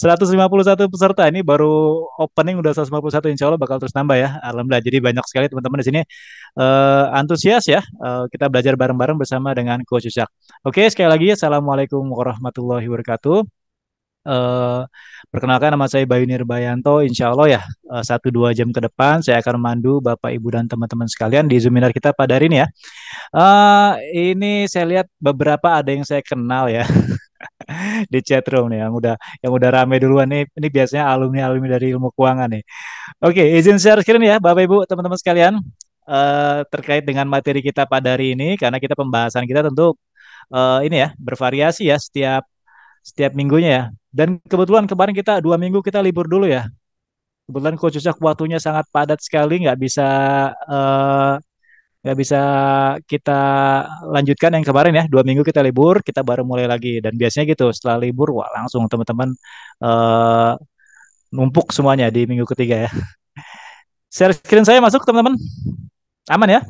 151 peserta ini baru opening udah 151 insya Allah bakal terus nambah ya alhamdulillah jadi banyak sekali teman-teman di sini uh, antusias ya uh, kita belajar bareng-bareng bersama dengan Coach Ucak. Oke sekali lagi assalamualaikum warahmatullahi wabarakatuh. Uh, perkenalkan nama saya Bayu Nirbayanto. Insya Allah ya eh, satu uh, dua jam ke depan saya akan mandu Bapak Ibu dan teman-teman sekalian di seminar kita pada hari ini ya. Uh, ini saya lihat beberapa ada yang saya kenal ya di chatroom nih yang udah yang udah rame duluan nih. Ini biasanya alumni alumni dari ilmu keuangan nih. Oke, okay, izin share screen ya Bapak Ibu teman-teman sekalian. Uh, terkait dengan materi kita pada hari ini karena kita pembahasan kita tentu uh, ini ya bervariasi ya setiap setiap minggunya ya. Dan kebetulan kemarin kita dua minggu kita libur dulu ya. Kebetulan khususnya waktunya sangat padat sekali, nggak bisa uh, nggak bisa kita lanjutkan yang kemarin ya dua minggu kita libur kita baru mulai lagi dan biasanya gitu setelah libur wah langsung teman-teman uh, numpuk semuanya di minggu ketiga ya share screen saya masuk teman-teman aman ya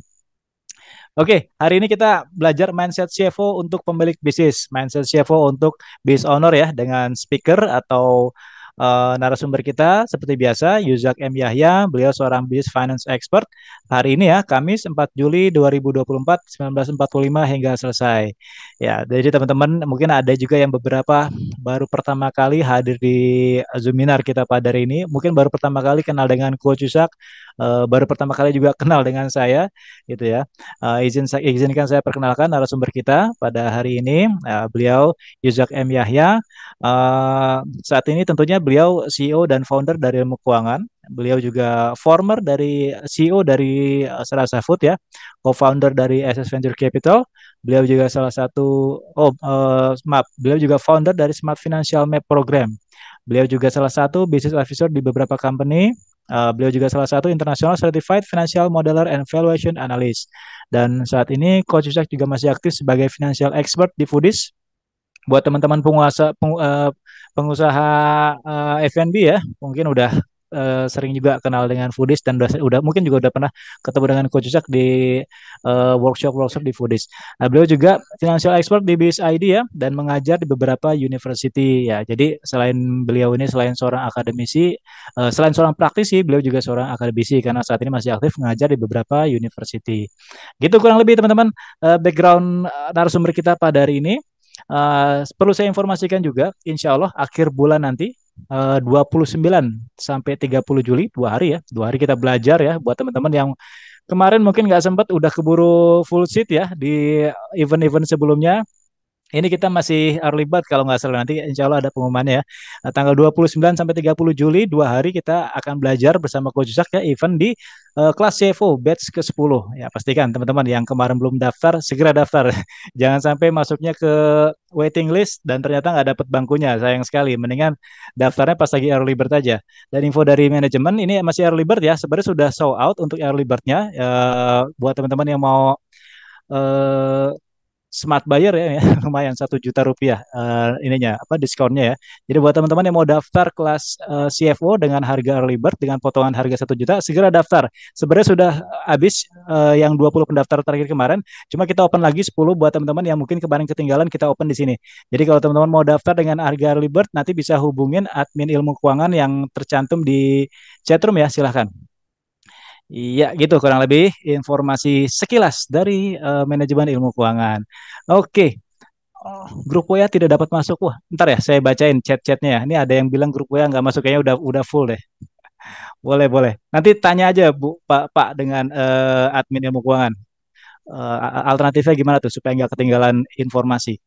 Oke, hari ini kita belajar mindset CFO untuk pemilik bisnis, mindset CFO untuk business owner ya dengan speaker atau uh, narasumber kita seperti biasa Yuzak M Yahya, beliau seorang business finance expert. Hari ini ya Kamis 4 Juli 2024 1945 hingga selesai. Ya, jadi teman-teman mungkin ada juga yang beberapa baru pertama kali hadir di seminar kita pada hari ini, mungkin baru pertama kali kenal dengan Coach Yuzak uh, baru pertama kali juga kenal dengan saya gitu ya. Uh, izin izinkan saya perkenalkan narasumber kita pada hari ini uh, beliau Yuzak M Yahya. Uh, saat ini tentunya beliau CEO dan founder dari Ilmu Keuangan. Beliau juga former dari CEO dari Serasa Food ya, co-founder dari SS Venture Capital. Beliau juga salah satu oh uh, maaf, beliau juga founder dari Smart Financial Map Program. Beliau juga salah satu business advisor di beberapa company Uh, beliau juga salah satu International Certified Financial Modeler and Valuation Analyst. Dan saat ini Coach Yusak juga masih aktif sebagai financial expert di Foodies. Buat teman-teman penguasa peng, uh, eh, pengusaha uh, eh, F&B ya, mungkin udah Eh, sering juga kenal dengan foodies dan udah, udah mungkin juga udah pernah ketemu dengan Coach Cicak di uh, eh, workshop workshop di foodies. Nah, beliau juga financial expert di BSID ya dan mengajar di beberapa university ya. Jadi selain beliau ini selain seorang akademisi, uh, selain seorang praktisi, beliau juga seorang akademisi karena saat ini masih aktif mengajar di beberapa university. Gitu kurang lebih teman-teman uh, background narasumber kita pada hari ini. Uh, perlu saya informasikan juga, insya Allah akhir bulan nanti Eh, puluh 29 sampai 30 Juli dua hari ya dua hari kita belajar ya buat teman-teman yang kemarin mungkin nggak sempat udah keburu full seat ya di event-event sebelumnya ini kita masih early bird kalau nggak salah nanti insya Allah ada pengumumannya ya. Nah, tanggal 29 sampai 30 Juli dua hari kita akan belajar bersama Coach Yusak ya event di uh, kelas CFO batch ke-10. Ya pastikan teman-teman yang kemarin belum daftar segera daftar. Jangan sampai masuknya ke waiting list dan ternyata nggak dapat bangkunya. Sayang sekali. Mendingan daftarnya pas lagi early bird aja. Dan info dari manajemen ini masih early bird ya. Sebenarnya sudah sold out untuk early birdnya. Uh, buat teman-teman yang mau uh, smart buyer ya, ya lumayan satu juta rupiah uh, ininya apa diskonnya ya. Jadi buat teman-teman yang mau daftar kelas uh, eh, CFO dengan harga early bird dengan potongan harga satu juta segera daftar. Sebenarnya sudah habis uh, yang 20 pendaftar terakhir kemarin, cuma kita open lagi 10 buat teman-teman yang mungkin kemarin ketinggalan kita open di sini. Jadi kalau teman-teman mau daftar dengan harga early bird nanti bisa hubungin admin ilmu keuangan yang tercantum di chatroom ya silahkan. Iya gitu kurang lebih informasi sekilas dari uh, manajemen ilmu keuangan. Oke, oh, grup WA tidak dapat masuk. Wah, ntar ya saya bacain chat-chatnya ya. Ini ada yang bilang grup WA nggak masuk kayaknya udah udah full deh. boleh boleh. Nanti tanya aja Bu Pak Pak dengan uh, admin ilmu keuangan. Uh, alternatifnya gimana tuh supaya nggak ketinggalan informasi.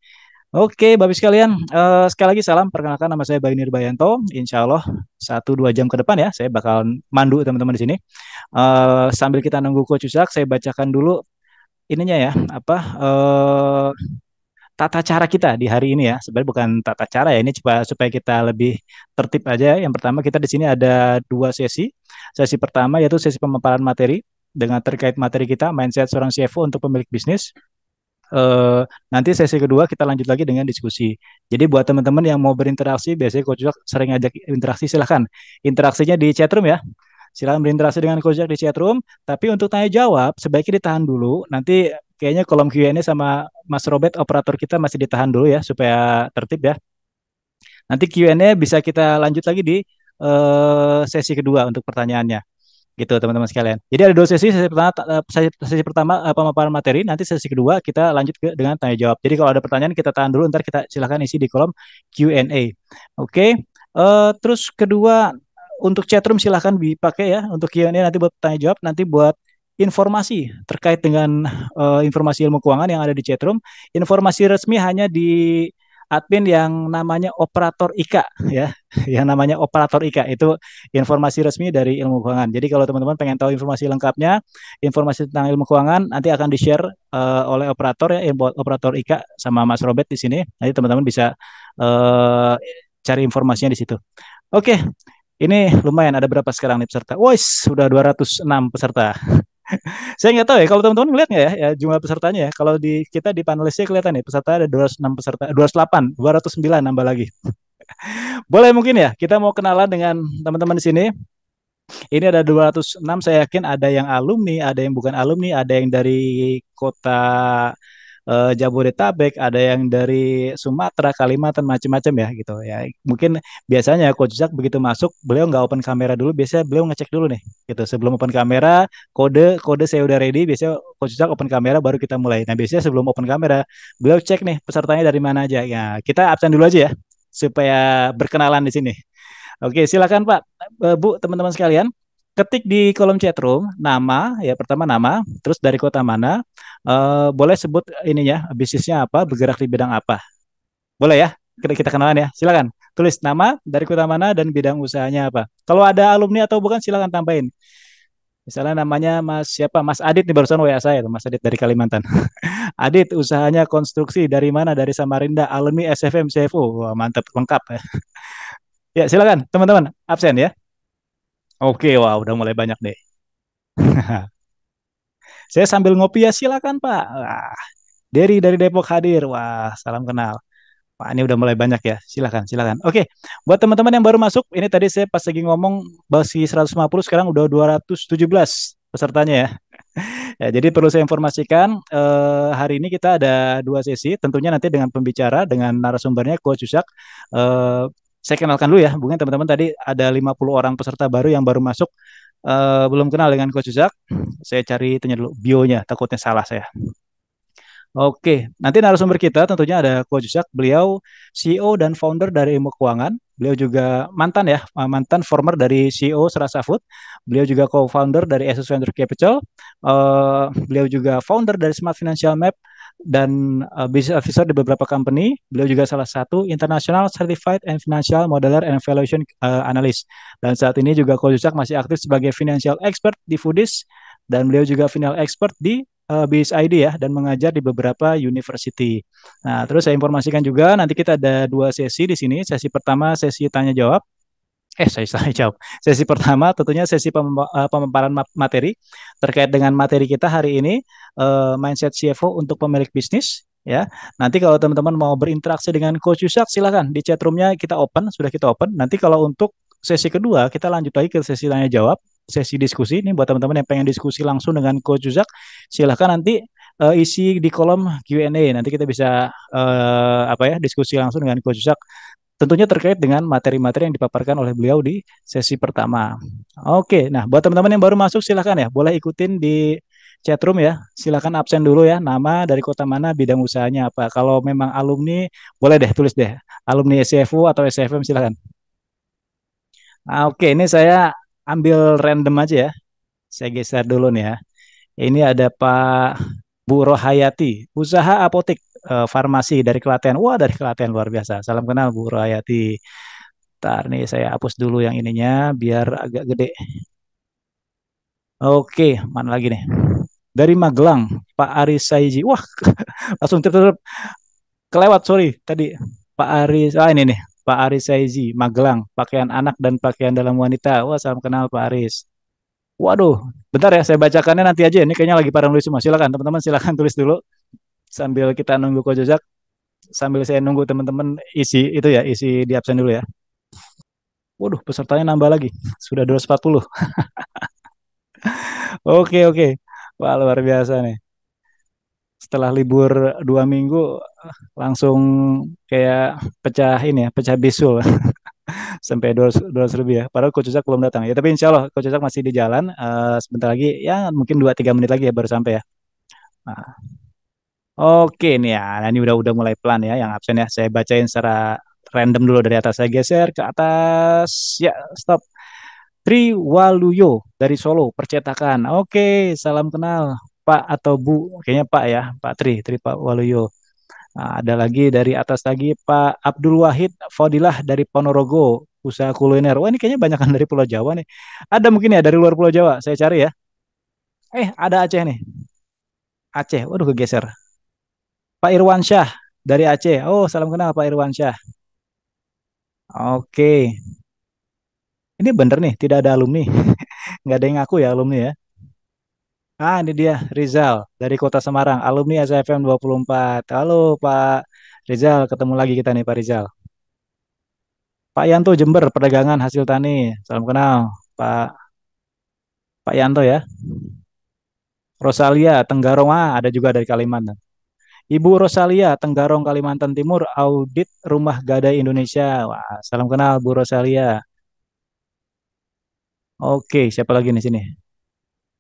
Oke, Bapak sekalian, uh, sekali lagi salam. Perkenalkan nama saya Bayu Nirbayanto, Insya Allah satu dua jam ke depan ya, saya bakal mandu teman-teman di sini. Uh, sambil kita nunggu Coach Yusak, saya bacakan dulu ininya ya, apa uh, tata cara kita di hari ini ya. Sebenarnya bukan tata cara ya, ini coba supaya kita lebih tertib aja. Ya. Yang pertama kita di sini ada dua sesi. Sesi pertama yaitu sesi pemaparan materi dengan terkait materi kita mindset seorang CFO untuk pemilik bisnis. Eh, nanti sesi kedua kita lanjut lagi dengan diskusi. Jadi buat teman-teman yang mau berinteraksi, biasanya Coach Jack sering ajak interaksi silahkan. Interaksinya di chatroom ya. Silahkan berinteraksi dengan Coach Jack di chatroom. Tapi untuk tanya jawab sebaiknya ditahan dulu. Nanti kayaknya kolom Q&A sama Mas Robert operator kita masih ditahan dulu ya supaya tertib ya. Nanti Q&A bisa kita lanjut lagi di uh, sesi kedua untuk pertanyaannya gitu teman-teman sekalian. Jadi ada dua sesi, sesi pertama eh, sesi, sesi pertama eh, pemaparan materi, nanti sesi kedua kita lanjut ke dengan tanya jawab. Jadi kalau ada pertanyaan kita tahan dulu, ntar kita silahkan isi di kolom Q&A. Oke, okay? uh, eh, terus kedua untuk chatroom silahkan dipakai ya untuk Q&A nanti buat tanya jawab, nanti buat informasi terkait dengan uh, informasi ilmu keuangan yang ada di chatroom. Informasi resmi hanya di admin yang namanya operator IKA ya, yang namanya operator IKA itu informasi resmi dari ilmu keuangan. Jadi kalau teman-teman pengen tahu informasi lengkapnya, informasi tentang ilmu keuangan nanti akan di-share uh, oleh operator ya, operator IKA sama Mas Robert di sini. Nanti teman-teman bisa uh, cari informasinya di situ. Oke. Okay. Ini lumayan ada berapa sekarang nih peserta? Woi, sudah 206 peserta. saya nggak tahu ya kalau teman-teman ngeliat nggak ya, ya jumlah pesertanya ya kalau di kita di panelisnya kelihatan ya peserta ada 206 peserta 208 209 nambah lagi boleh mungkin ya kita mau kenalan dengan teman-teman di sini ini ada 206 saya yakin ada yang alumni ada yang bukan alumni ada yang dari kota uh, Jabodetabek, ada yang dari Sumatera, Kalimantan macam-macam ya gitu ya. Mungkin biasanya Coach Jack begitu masuk, beliau nggak open kamera dulu, biasanya beliau ngecek dulu nih gitu. Sebelum open kamera, kode kode saya udah ready, biasanya Coach Jack open kamera baru kita mulai. Nah, biasanya sebelum open kamera, beliau cek nih pesertanya dari mana aja. Ya, kita absen dulu aja ya supaya berkenalan di sini. Oke, silakan Pak, eh, Bu, teman-teman sekalian ketik di kolom chat room nama ya pertama nama terus dari kota mana Eh, boleh sebut ininya bisnisnya apa, bergerak di bidang apa? Boleh ya? Kita, kenalan ya. Silakan. Tulis nama dari kota mana dan bidang usahanya apa. Kalau ada alumni atau bukan silakan tambahin. Misalnya namanya Mas siapa? Mas Adit nih barusan WA saya, Mas Adit dari Kalimantan. Adit usahanya konstruksi dari mana? Dari Samarinda, alumni SFM CFO. Wah, mantap lengkap. Ya. ya, silakan teman-teman absen ya. Oke, wah wow, udah mulai banyak deh Saya sambil ngopi ya silakan Pak. Wah, dari Depok hadir. Wah, salam kenal. Pak ini udah mulai banyak ya. Silakan, silakan. Oke, buat teman-teman yang baru masuk, ini tadi saya pas lagi ngomong basi 150 sekarang udah 217 pesertanya ya. ya jadi perlu saya informasikan eh, hari ini kita ada dua sesi, tentunya nanti dengan pembicara dengan narasumbernya Coach Yusak. Eh, saya kenalkan dulu ya, mungkin teman-teman tadi ada 50 orang peserta baru yang baru masuk uh, belum kenal dengan Coach Zak, saya cari tanya dulu bionya, takutnya salah saya. Oke, nanti narasumber kita tentunya ada Coach Zak, beliau CEO dan founder dari Ilmu Keuangan. Beliau juga mantan ya, eh, mantan former dari CEO Serasa Food. Beliau juga co-founder dari Asus Venture Capital. Uh, beliau juga founder dari Smart Financial Map dan uh, business officer di beberapa company. Beliau juga salah satu international certified and financial modeler and valuation uh, analyst. Dan saat ini juga Ko masih aktif sebagai financial expert di Foodies dan beliau juga final expert di uh, BSID ya dan mengajar di beberapa university. Nah, terus saya informasikan juga nanti kita ada dua sesi di sini. Sesi pertama sesi tanya jawab eh saya salah jawab. Sesi pertama tentunya sesi eh, pemaparan materi terkait dengan materi kita hari ini eh, mindset CFO untuk pemilik bisnis ya. Nanti kalau teman-teman mau berinteraksi dengan Coach Yusak silahkan di chat roomnya kita open sudah kita open. Nanti kalau untuk sesi kedua kita lanjut lagi ke sesi tanya jawab sesi diskusi ini buat teman-teman yang pengen diskusi langsung dengan Coach Yusak silahkan nanti uh, isi di kolom Q&A nanti kita bisa uh, apa ya diskusi langsung dengan Coach Yusak tentunya terkait dengan materi-materi yang dipaparkan oleh beliau di sesi pertama. Oke, nah buat teman-teman yang baru masuk silahkan ya, boleh ikutin di chatroom ya. Silahkan absen dulu ya, nama dari kota mana, bidang usahanya apa. Kalau memang alumni, boleh deh tulis deh, alumni SFU atau SFM silahkan. Nah, oke, ini saya ambil random aja ya. Saya geser dulu nih ya. Ini ada Pak Bu Rohayati, usaha apotek uh, farmasi dari Klaten. Wah, dari Klaten luar biasa. Salam kenal Bu Royati. Bentar nih saya hapus dulu yang ininya biar agak gede. Oke, mana lagi nih? Dari Magelang, Pak Aris Saiji. Wah, langsung tertutup. Kelewat, sorry. Tadi Pak Aris, ah ini nih. Pak Aris Saiji, Magelang, pakaian anak dan pakaian dalam wanita. Wah, salam kenal Pak Aris. Waduh, bentar ya, saya bacakannya nanti aja. Ini kayaknya lagi pada nulis semua. Silakan teman-teman, silakan tulis dulu sambil kita nunggu Ko Jojak, sambil saya nunggu teman-teman isi itu ya, isi di absen dulu ya. Waduh, pesertanya nambah lagi. Sudah 240. oke, oke. Wah, luar biasa nih. Setelah libur dua minggu, langsung kayak pecah ini ya, pecah bisul. sampai 200, 200 lebih ya. Padahal Coach belum datang ya. Tapi insya Allah Coach masih di jalan. Uh, sebentar lagi ya mungkin dua tiga menit lagi ya baru sampai ya. Nah. Oke nih ya, nah ini udah udah mulai pelan ya yang absen ya. Saya bacain secara random dulu dari atas saya geser ke atas. Ya, stop. Tri Waluyo dari Solo, percetakan. Oke, salam kenal Pak atau Bu. Kayaknya Pak ya, Pak Tri, Tri Pak Waluyo. Nah, ada lagi dari atas lagi Pak Abdul Wahid Fadilah dari Ponorogo, usaha kuliner. Wah, ini kayaknya banyakan dari Pulau Jawa nih. Ada mungkin ya dari luar Pulau Jawa, saya cari ya. Eh, ada Aceh nih. Aceh, waduh kegeser Pak Irwan Syah dari Aceh. Oh, salam kenal Pak Irwan Syah. Oke. Ini bener nih, tidak ada alumni. Nggak ada yang ngaku ya alumni ya. Ah, ini dia Rizal dari Kota Semarang, alumni SFM 24. Halo Pak Rizal, ketemu lagi kita nih Pak Rizal. Pak Yanto Jember, perdagangan hasil tani. Salam kenal Pak Pak Yanto ya. Rosalia Tenggarong ah, ada juga dari Kalimantan. Ibu Rosalia, Tenggarong, Kalimantan Timur, audit rumah gadai Indonesia. Wah, salam kenal Bu Rosalia. Oke, siapa lagi di sini?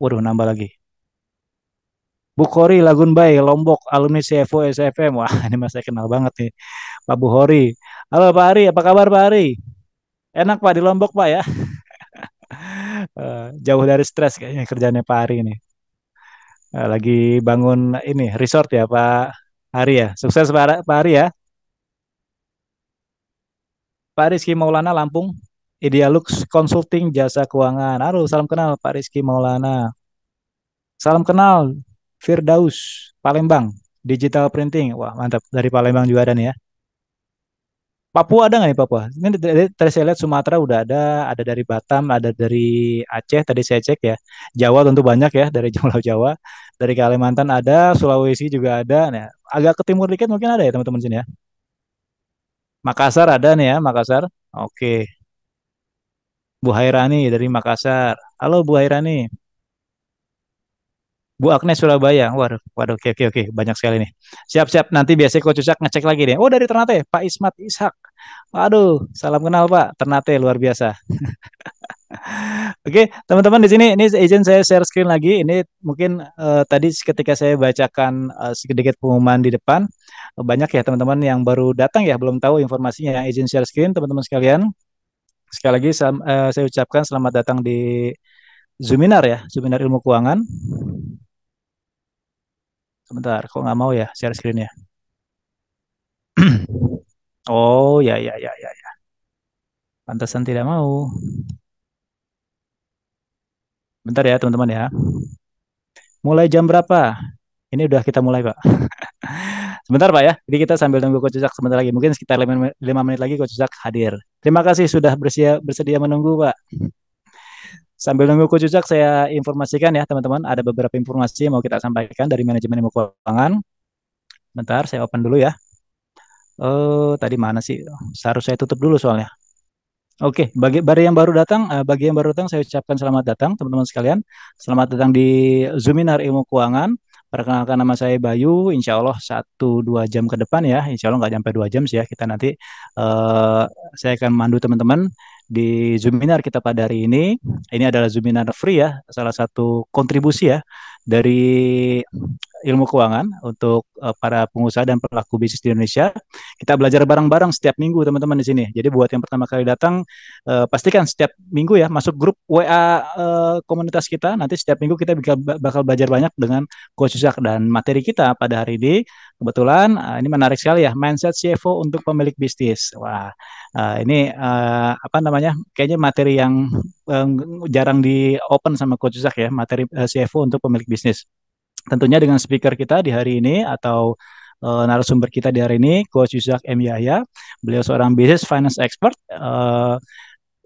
Waduh, nambah lagi. Bukhori Lagun Bay Lombok alumni CFO SFM wah ini masih kenal banget nih Pak Bukhori halo Pak Ari apa kabar Pak Ari enak Pak di Lombok Pak ya eh, jauh dari stres kayaknya kerjanya Pak Ari ini eh, lagi bangun ini resort ya Pak Hari ya. Sukses Pak Hari ya. Pak Rizky Maulana Lampung, Idealux Consulting Jasa Keuangan. Aduh, salam kenal Pak Rizky Maulana. Salam kenal Firdaus Palembang Digital Printing. Wah, mantap. Dari Palembang juga ada nih ya. Papua ada nggak nih Papua? Ini tadi saya lihat Sumatera udah ada, ada dari Batam, ada dari Aceh. Tadi saya cek ya, Jawa tentu banyak ya dari Pulau Jawa, dari Kalimantan ada, Sulawesi juga ada. Nah, agak ke timur dikit mungkin ada ya teman-teman sini ya. Makassar ada nih ya, Makassar. Oke. Bu Hairani dari Makassar. Halo Bu Hairani. Bu Agnes Surabaya. Waduh, waduh, oke, oke, oke, banyak sekali nih. Siap, siap. Nanti biasanya Coach Cucak ngecek lagi nih. Oh, dari Ternate, Pak Ismat Ishak. Waduh, salam kenal Pak. Ternate luar biasa. Oke, teman-teman di sini ini izin saya share screen lagi. Ini mungkin uh, tadi ketika saya bacakan uh, sedikit pengumuman di depan, banyak ya teman-teman yang baru datang ya, belum tahu informasinya. yang Izin share screen teman-teman sekalian. Sekali lagi eh, saya ucapkan selamat datang di Zuminar ya, Zuminar Ilmu Keuangan. Sebentar, kok nggak mau ya share screen ya? oh ya ya ya ya ya. pantasan tidak mau. Bentar ya teman-teman ya. Mulai jam berapa? Ini udah kita mulai pak. sebentar pak ya. Jadi kita sambil nunggu Coach Cujak sebentar lagi. Mungkin sekitar 5 menit lagi Coach Cujak hadir. Terima kasih sudah bersedia menunggu pak. Sambil nunggu kucucak saya informasikan ya teman-teman, ada beberapa informasi yang mau kita sampaikan dari manajemen ilmu keuangan. Bentar, saya open dulu ya. Oh, tadi mana sih? Seharusnya saya tutup dulu soalnya. Oke, bagi, bagi yang baru datang, eh, bagi yang baru datang saya ucapkan selamat datang teman-teman sekalian. Selamat datang di Zuminar Ilmu Keuangan. Perkenalkan nama saya Bayu, insya Allah 1-2 jam ke depan ya, insya Allah nggak sampai 2 jam sih ya, kita nanti uh, saya akan mandu teman-teman di Zuminar kita pada hari ini. Ini adalah Zuminar free ya, salah satu kontribusi ya dari ilmu keuangan untuk uh, para pengusaha dan pelaku bisnis di Indonesia. Kita belajar bareng-bareng setiap minggu teman-teman di sini. Jadi buat yang pertama kali datang uh, pastikan setiap minggu ya masuk grup WA uh, eh, komunitas kita. Nanti setiap minggu kita bakal belajar banyak dengan Coach Yusak dan materi kita pada hari ini kebetulan uh, ini menarik sekali ya mindset CFO untuk pemilik bisnis. Wah, uh, ini uh, apa namanya? Kayaknya materi yang um, jarang di open sama Coach Yusak ya, materi uh, CFO untuk pemilik bisnis tentunya dengan speaker kita di hari ini atau uh, narasumber kita di hari ini, Coach Yusak M. Yahya. Beliau seorang business finance expert. Uh,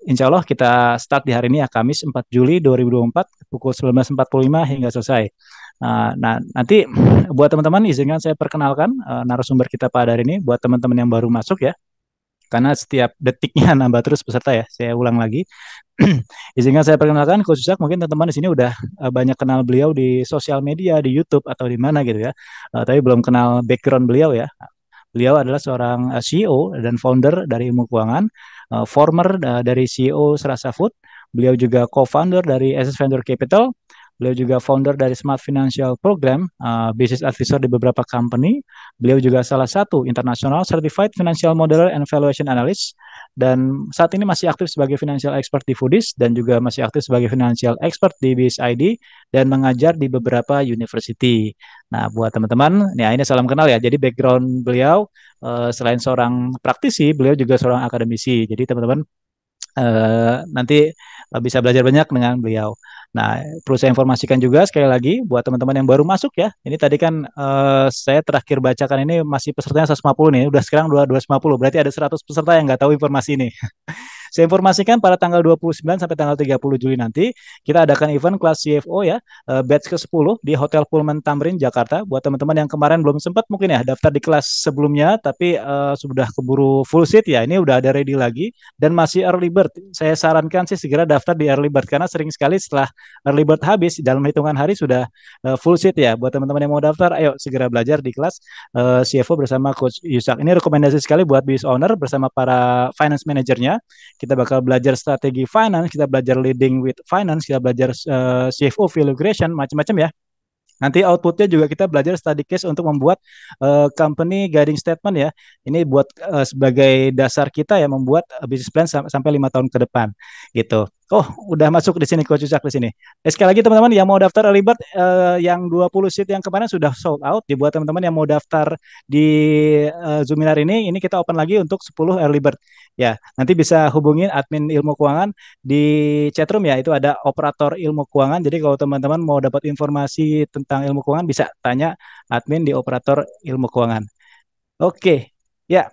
Insya Allah kita start di hari ini ya, Kamis 4 Juli 2024 pukul 19.45 hingga selesai. Uh, nah, nanti buat teman-teman izinkan saya perkenalkan uh, narasumber kita pada hari ini buat teman-teman yang baru masuk ya karena setiap detiknya nambah terus peserta ya. Saya ulang lagi. Izinkan saya perkenalkan Coach Yusak, mungkin teman-teman di sini udah uh, banyak kenal beliau di sosial media, di YouTube atau di mana gitu ya. Uh, tapi belum kenal background beliau ya. Beliau adalah seorang uh, eh, CEO dan founder dari Ilmu Keuangan, uh, former uh, dari CEO Serasa Food. Beliau juga co-founder dari SS Venture Capital, Beliau juga founder dari Smart Financial Program, uh, business advisor di beberapa company. Beliau juga salah satu international certified financial modeler and valuation analyst dan saat ini masih aktif sebagai financial expert di Foodies dan juga masih aktif sebagai financial expert di BSID dan mengajar di beberapa university. Nah, buat teman-teman, ya ini salam kenal ya. Jadi background beliau uh, selain seorang praktisi, beliau juga seorang akademisi. Jadi teman-teman Eh, nanti eh, bisa belajar banyak dengan beliau. Nah, perlu saya informasikan juga sekali lagi buat teman-teman yang baru masuk ya. Ini tadi kan uh, saya terakhir bacakan ini masih pesertanya 150 nih, udah sekarang 250. Berarti ada 100 peserta yang nggak tahu informasi ini. Saya informasikan pada tanggal 29 sampai tanggal 30 Juli nanti kita adakan event kelas CFO ya, eh, batch ke-10 di Hotel Pullman Tamrin Jakarta. Buat teman-teman yang kemarin belum sempat mungkin ya daftar di kelas sebelumnya tapi uh, sudah keburu full seat ya, ini udah ada ready lagi dan masih early bird. Saya sarankan sih segera daftar di early bird karena sering sekali setelah early bird habis dalam hitungan hari sudah uh, full seat ya. Buat teman-teman yang mau daftar, ayo segera belajar di kelas uh, CFO bersama Coach Yusak. Ini rekomendasi sekali buat business owner bersama para finance manajernya kita bakal belajar strategi finance, kita belajar leading with finance, kita belajar uh, eh, CFO value macam-macam ya. Nanti outputnya juga kita belajar study case untuk membuat uh, company guiding statement ya. Ini buat uh, sebagai dasar kita ya membuat business plan sam sampai lima tahun ke depan gitu. Oh, udah masuk di sini Coach Cucak di sini. Eh, sekali lagi teman-teman yang mau daftar early bird eh, yang 20 seat yang kemarin sudah sold out. Dibuat teman-teman yang mau daftar di eh, Zoominar ini, ini kita open lagi untuk 10 early bird. Ya, nanti bisa hubungin admin ilmu keuangan di chatroom ya. Itu ada operator ilmu keuangan. Jadi kalau teman-teman mau dapat informasi tentang ilmu keuangan bisa tanya admin di operator ilmu keuangan. Oke, ya.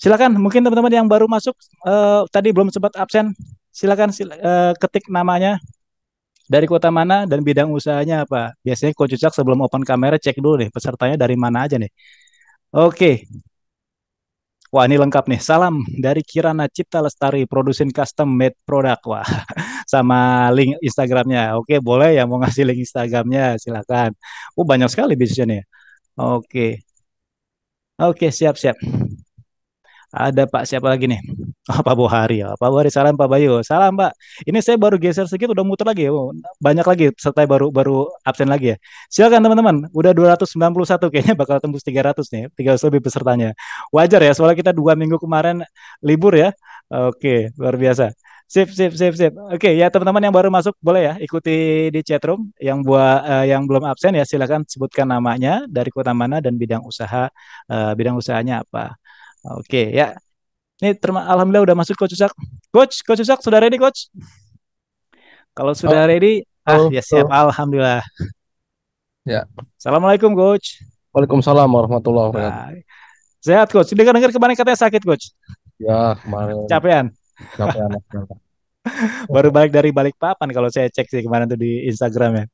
Silakan mungkin teman-teman yang baru masuk eh, tadi belum sempat absen silakan sil uh, ketik namanya dari kota mana dan bidang usahanya apa. Biasanya Coach Cucak sebelum open kamera cek dulu nih pesertanya dari mana aja nih. Oke. Wah ini lengkap nih. Salam dari Kirana Cipta Lestari, produsen custom made product. Wah, sama link Instagramnya. Oke, boleh ya mau ngasih link Instagramnya, silakan. Oh banyak sekali bisnisnya nih. Oke, oke siap siap. Ada Pak siapa lagi nih? Oh, Pak Bohari ya. Oh, Pak Bohari salam Pak Bayu. Salam Pak. Ini saya baru geser sedikit udah muter lagi ya. Banyak lagi setelah baru baru absen lagi ya. Silakan teman-teman. Udah 291 kayaknya bakal tembus 300 nih. 300 lebih pesertanya. Wajar ya soalnya kita dua minggu kemarin libur ya. Oke, luar biasa. Sip, sip, sip, sip. Oke, ya teman-teman yang baru masuk boleh ya ikuti di chatroom. Yang buat uh, yang belum absen ya silakan sebutkan namanya dari kota mana dan bidang usaha uh, bidang usahanya apa. Ah, oke ya. Ini terima. alhamdulillah udah masuk coach Usak. Coach, coach Usak sudah ready coach? Kalau sudah oh. ready, oh. ah, ah iya, ya siap oh. alhamdulillah. Ya. Assalamualaikum coach. Waalaikumsalam warahmatullahi wabarakatuh. sehat coach. Dengar dengar kemarin katanya sakit coach. Ya kemarin. Capean. Capean. Baru balik dari balik papan kalau saya cek sih kemarin tuh di Instagram ya.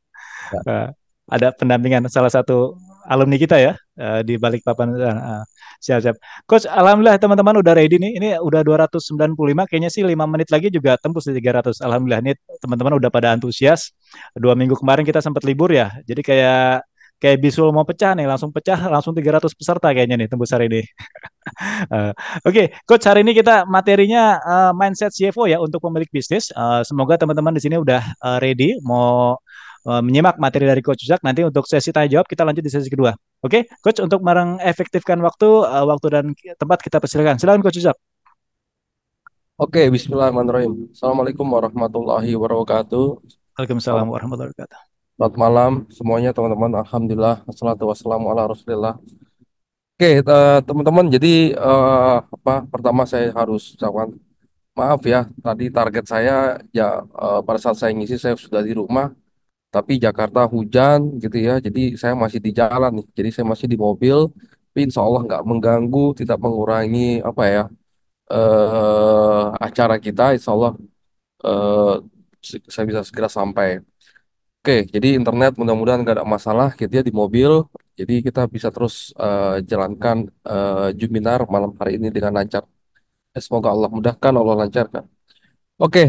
ya. Eh, ada pendampingan salah satu alumni kita ya uh, di balik papan uh, eh, eh, siap-siap. Coach, alhamdulillah teman-teman udah ready nih. Ini udah 295 kayaknya sih 5 menit lagi juga tembus di 300. Alhamdulillah nih teman-teman udah pada antusias. Dua minggu kemarin kita sempat libur ya. Jadi kayak kayak bisul mau pecah nih, langsung pecah, langsung 300 peserta kayaknya nih tembus hari ini. uh, Oke, okay, coach hari ini kita materinya uh, mindset CFO ya untuk pemilik bisnis. Uh, semoga teman-teman di sini udah uh, ready mau Eh, menyimak materi dari Coach Zak. Nanti untuk sesi tanya jawab kita lanjut di sesi kedua. Oke, okay? Coach untuk mengefektifkan waktu, uh, waktu dan tempat kita persilakan. Silakan Coach Zak. Oke, okay, Bismillahirrahmanirrahim. Assalamualaikum warahmatullahi wabarakatuh. Waalaikumsalam warahmatullahi wabarakatuh. Selamat malam semuanya teman-teman. Alhamdulillah. Assalamualaikum wassalamu ala Oke, okay, uh, eh, teman-teman. Jadi uh, apa? Pertama saya harus ucapkan maaf ya. Tadi target saya ya uh, pada saat saya ngisi saya sudah di rumah tapi Jakarta hujan gitu ya jadi saya masih di jalan nih jadi saya masih di mobil tapi insya Allah nggak mengganggu tidak mengurangi apa ya eh, acara kita insya Allah eh, saya bisa segera sampai oke jadi internet mudah-mudahan nggak ada masalah gitu ya di mobil jadi kita bisa terus eh, jalankan eh, juminar malam hari ini dengan lancar eh, semoga Allah mudahkan Allah lancarkan Oke,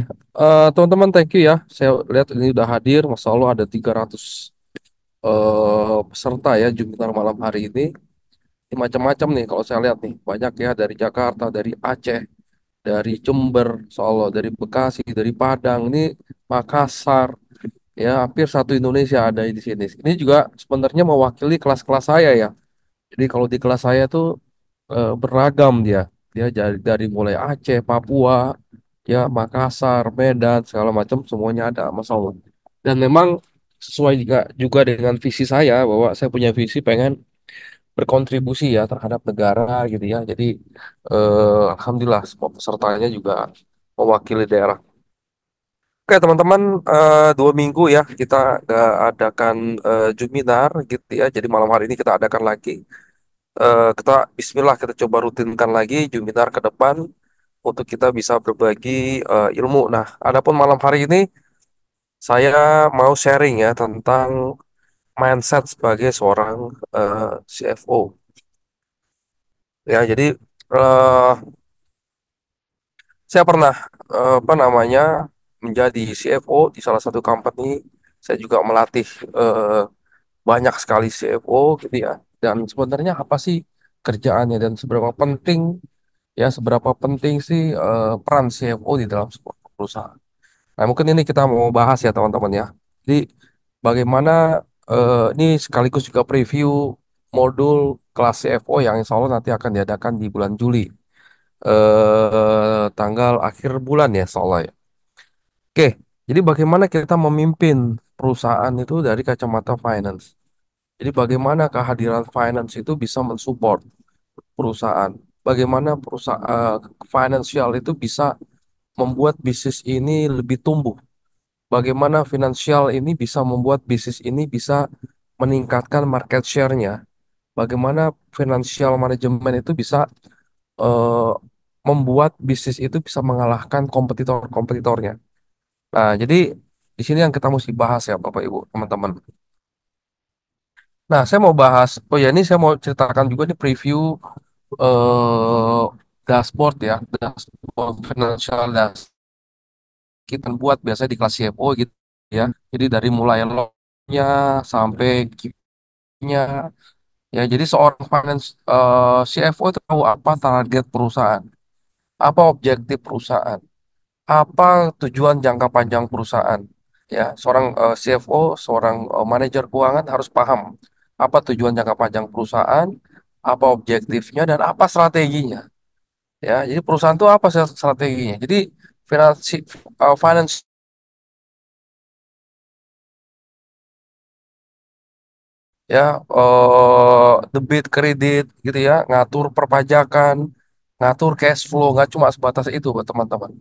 eh, teman-teman, thank you ya. Saya lihat ini udah hadir. Masya Allah ada 300 eh, peserta ya jumlah malam hari ini. Ini macam-macam nih kalau saya lihat nih. Banyak ya dari Jakarta, dari Aceh, dari Jember, Solo, dari Bekasi, dari Padang, ini Makassar. Ya, hampir satu Indonesia ada di sini. Ini juga sebenarnya mewakili kelas-kelas saya ya. Jadi kalau di kelas saya tuh uh, beragam dia. Dia dari mulai Aceh, Papua, ya Makassar, Medan, segala macam semuanya ada Mas Allah. Dan memang sesuai juga juga dengan visi saya bahwa saya punya visi pengen berkontribusi ya terhadap negara gitu ya. Jadi eh, alhamdulillah semua pesertanya juga mewakili daerah. Oke teman-teman eh, dua minggu ya kita adakan eh, Juminar gitu ya. Jadi malam hari ini kita adakan lagi. Eh, kita Bismillah kita coba rutinkan lagi Juminar ke depan untuk kita bisa berbagi uh, ilmu. Nah, adapun malam hari ini saya mau sharing ya tentang mindset sebagai seorang uh, eh, CFO. Ya, jadi uh, saya pernah uh, apa namanya menjadi CFO di salah satu company. Saya juga melatih uh, banyak sekali CFO gitu ya. Dan sebenarnya apa sih kerjaannya dan seberapa penting ya seberapa penting sih uh, peran CFO di dalam sebuah perusahaan. Nah mungkin ini kita mau bahas ya teman-teman ya. Jadi bagaimana uh, ini sekaligus juga preview modul kelas CFO yang insya Allah nanti akan diadakan di bulan Juli. Uh, tanggal akhir bulan ya insya Allah ya. Oke, jadi bagaimana kita memimpin perusahaan itu dari kacamata finance. Jadi bagaimana kehadiran finance itu bisa mensupport perusahaan bagaimana perusahaan eh, finansial itu bisa membuat bisnis ini lebih tumbuh. Bagaimana finansial ini bisa membuat bisnis ini bisa meningkatkan market share-nya. Bagaimana financial management itu bisa uh, membuat bisnis itu bisa mengalahkan kompetitor-kompetitornya. Nah, jadi di sini yang kita mesti bahas ya Bapak Ibu, teman-teman. Nah, saya mau bahas, oh ya ini saya mau ceritakan juga nih preview uh, dashboard ya, dashboard financial dashboard kita buat biasanya di kelas CFO gitu ya. Jadi dari mulai lognya sampai kipnya ya jadi seorang finance uh, eh, CFO itu tahu apa target perusahaan, apa objektif perusahaan, apa tujuan jangka panjang perusahaan. Ya, seorang uh, eh, CFO, seorang uh, manajer keuangan harus paham apa tujuan jangka panjang perusahaan, apa objektifnya dan apa strateginya ya jadi perusahaan itu apa strateginya jadi finansi uh, finance ya uh, debit kredit gitu ya ngatur perpajakan ngatur cash flow nggak cuma sebatas itu buat teman-teman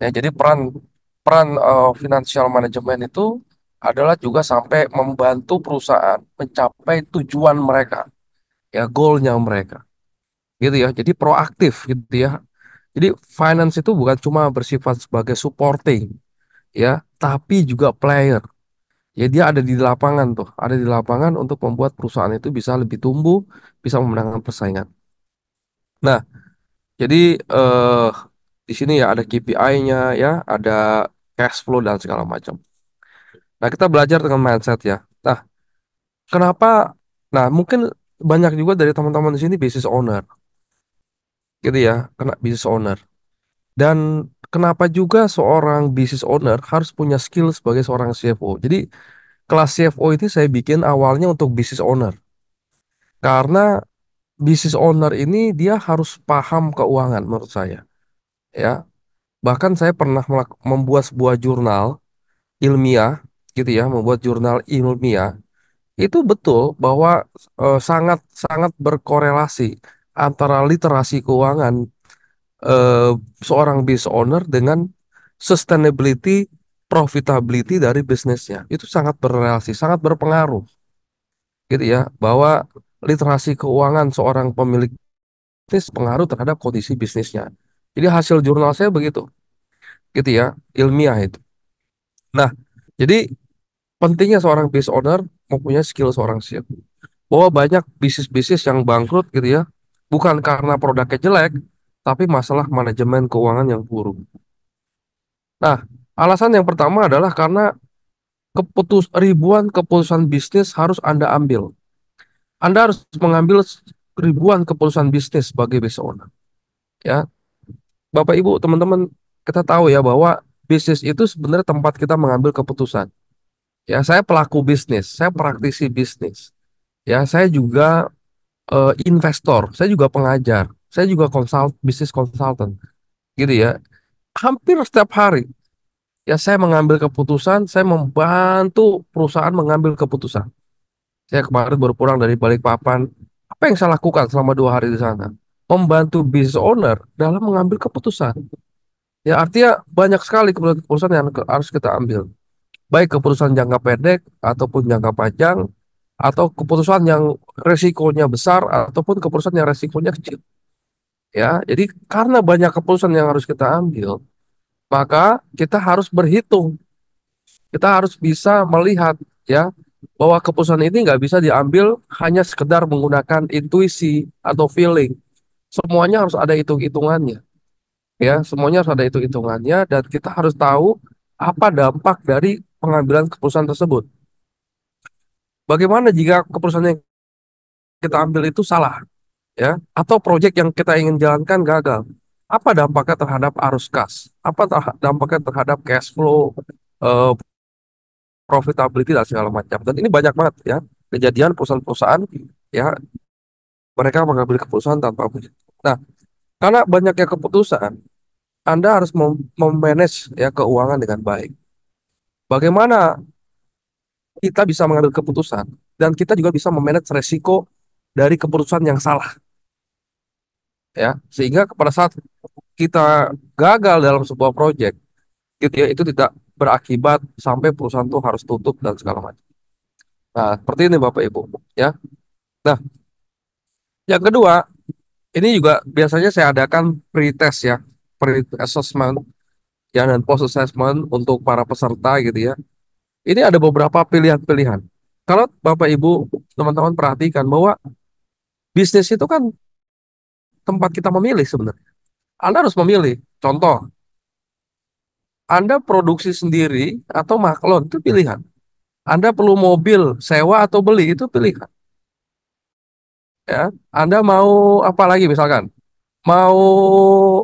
ya jadi peran peran uh, financial management itu adalah juga sampai membantu perusahaan mencapai tujuan mereka ya goalnya mereka gitu ya jadi proaktif gitu ya jadi finance itu bukan cuma bersifat sebagai supporting ya tapi juga player ya dia ada di lapangan tuh ada di lapangan untuk membuat perusahaan itu bisa lebih tumbuh bisa memenangkan persaingan nah jadi eh, di sini ya ada KPI-nya ya ada cash flow dan segala macam nah kita belajar dengan mindset ya nah kenapa nah mungkin banyak juga dari teman-teman di sini bisnis owner gitu ya kena bisnis owner dan kenapa juga seorang bisnis owner harus punya skill sebagai seorang CFO jadi kelas CFO ini saya bikin awalnya untuk bisnis owner karena bisnis owner ini dia harus paham keuangan menurut saya ya bahkan saya pernah membuat sebuah jurnal ilmiah gitu ya membuat jurnal ilmiah itu betul bahwa sangat eh, sangat sangat berkorelasi antara literasi keuangan uh, seorang business owner dengan sustainability profitability dari bisnisnya itu sangat berrelasi sangat berpengaruh gitu ya bahwa literasi keuangan seorang pemilik bisnis pengaruh terhadap kondisi bisnisnya jadi hasil jurnal saya begitu gitu ya ilmiah itu nah jadi pentingnya seorang business owner mempunyai skill seorang CEO bahwa banyak bisnis-bisnis yang bangkrut gitu ya bukan karena produknya jelek tapi masalah manajemen keuangan yang buruk. Nah, alasan yang pertama adalah karena keputus ribuan keputusan bisnis harus Anda ambil. Anda harus mengambil ribuan keputusan bisnis sebagai business owner. Ya. Bapak Ibu, teman-teman, kita tahu ya bahwa bisnis itu sebenarnya tempat kita mengambil keputusan. Ya, saya pelaku bisnis, saya praktisi bisnis. Ya, saya juga uh, investor, saya juga pengajar, saya juga konsult bisnis konsultan. Gitu ya. Hampir setiap hari ya saya mengambil keputusan, saya membantu perusahaan mengambil keputusan. Saya kemarin baru pulang dari Balikpapan. Apa yang saya lakukan selama dua hari di sana? Membantu business owner dalam mengambil keputusan. Ya artinya banyak sekali keputusan yang harus kita ambil baik keputusan jangka pendek ataupun jangka panjang atau keputusan yang resikonya besar ataupun keputusan yang resikonya kecil. Ya, jadi karena banyak keputusan yang harus kita ambil, maka kita harus berhitung. Kita harus bisa melihat ya bahwa keputusan ini nggak bisa diambil hanya sekedar menggunakan intuisi atau feeling. Semuanya harus ada hitung-hitungannya. Ya, semuanya harus ada hitung-hitungannya dan kita harus tahu apa dampak dari pengambilan keputusan tersebut. Bagaimana jika keputusan yang kita ambil itu salah, ya, atau proyek yang kita ingin jalankan gagal? Apa dampaknya terhadap arus kas? Apa dampaknya terhadap cash flow, uh, profitability dan segala macam? Dan ini banyak banget ya kejadian perusahaan-perusahaan ya mereka mengambil keputusan tanpa budget. Nah, karena banyaknya keputusan, Anda harus memanage ya keuangan dengan baik. Bagaimana kita bisa mengambil keputusan dan kita juga bisa memanage resiko dari keputusan yang salah. Ya, sehingga pada saat kita gagal dalam sebuah proyek, gitu ya, itu tidak berakibat sampai perusahaan itu harus tutup dan segala macam. Nah, seperti ini Bapak Ibu, ya. Nah, yang kedua, ini juga biasanya saya adakan pre-test ya, pre-assessment ya dan post assessment untuk para peserta gitu ya. Ini ada beberapa pilihan-pilihan. Kalau Bapak Ibu, teman-teman perhatikan bahwa bisnis itu kan tempat kita memilih sebenarnya. Anda harus memilih. Contoh, Anda produksi sendiri atau maklon itu pilihan. Anda perlu mobil sewa atau beli itu pilihan. Ya, Anda mau apa lagi misalkan? mau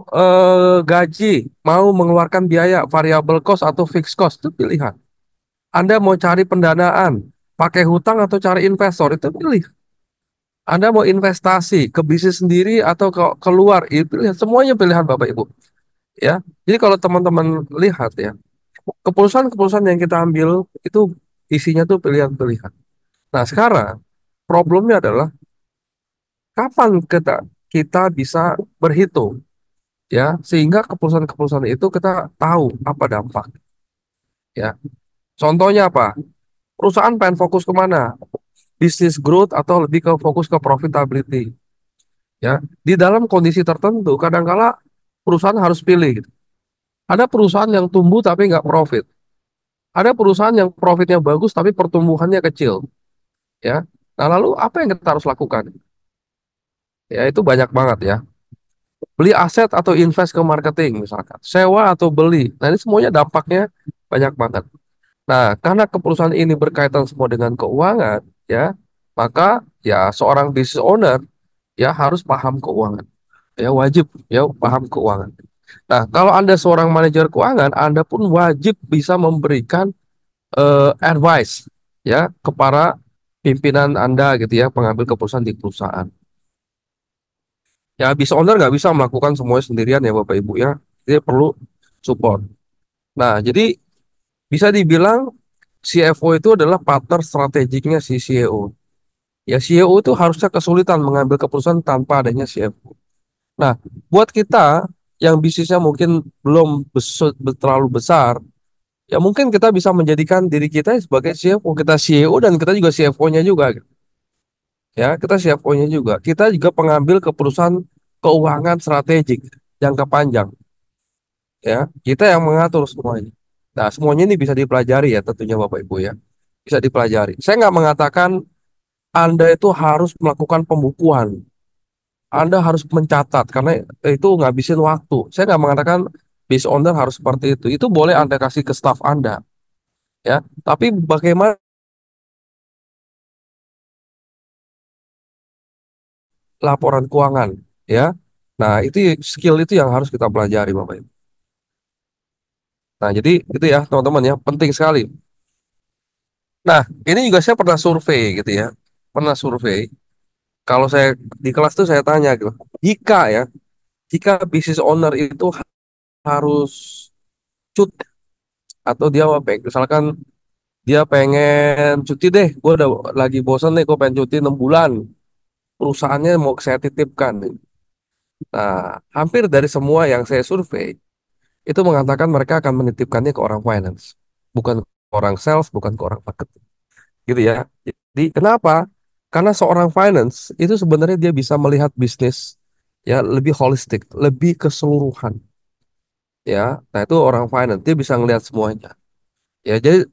uh, gaji, mau mengeluarkan biaya variable cost atau fixed cost itu pilihan. Anda mau cari pendanaan, pakai hutang atau cari investor itu pilihan. Anda mau investasi ke bisnis sendiri atau ke keluar itu pilihan. Semuanya pilihan Bapak Ibu. Ya. Jadi kalau teman-teman lihat ya, keputusan-keputusan yang kita ambil itu isinya tuh pilihan-pilihan. Nah, sekarang problemnya adalah kapan kita kita bisa berhitung ya sehingga keputusan-keputusan itu kita tahu apa dampak ya contohnya apa perusahaan pengen fokus kemana bisnis growth atau lebih ke fokus ke profitability ya di dalam kondisi tertentu kadangkala perusahaan harus pilih gitu. ada perusahaan yang tumbuh tapi nggak profit ada perusahaan yang profitnya bagus tapi pertumbuhannya kecil ya nah lalu apa yang kita harus lakukan ya itu banyak banget ya beli aset atau invest ke marketing misalkan sewa atau beli nah ini semuanya dampaknya banyak banget nah karena keputusan ini berkaitan semua dengan keuangan ya maka ya seorang business owner ya harus paham keuangan ya wajib ya paham keuangan nah kalau anda seorang manajer keuangan anda pun wajib bisa memberikan uh, advice ya kepada pimpinan anda gitu ya pengambil keputusan di perusahaan ya bisa owner nggak bisa melakukan semuanya sendirian ya bapak ibu ya dia perlu support nah jadi bisa dibilang CFO itu adalah partner strategiknya si CEO ya CEO itu harusnya kesulitan mengambil keputusan tanpa adanya CFO nah buat kita yang bisnisnya mungkin belum terlalu besar ya mungkin kita bisa menjadikan diri kita sebagai CFO kita CEO dan kita juga CFO-nya juga gitu ya kita siap nya juga kita juga pengambil keputusan keuangan strategik jangka panjang ya kita yang mengatur semuanya nah semuanya ini bisa dipelajari ya tentunya bapak ibu ya bisa dipelajari saya nggak mengatakan anda itu harus melakukan pembukuan anda harus mencatat karena itu ngabisin waktu saya nggak mengatakan business owner harus seperti itu itu boleh anda kasih ke staff anda ya tapi bagaimana laporan keuangan ya. Nah, itu skill itu yang harus kita pelajari Bapak Ibu. Nah, jadi gitu ya teman-teman ya, penting sekali. Nah, ini juga saya pernah survei gitu ya. Pernah survei. Kalau saya di kelas tuh saya tanya gitu, jika ya, jika bisnis owner itu harus cut atau dia apa misalkan dia pengen cuti deh, gue udah lagi bosan nih, gue pengen cuti 6 bulan perusahaannya mau saya titipkan. Nah, hampir dari semua yang saya survei itu mengatakan mereka akan menitipkannya ke orang finance, bukan ke orang sales, bukan ke orang marketing. Gitu ya. Jadi kenapa? Karena seorang finance itu sebenarnya dia bisa melihat bisnis ya lebih holistik, lebih keseluruhan. Ya, nah itu orang finance dia bisa melihat semuanya. Ya, jadi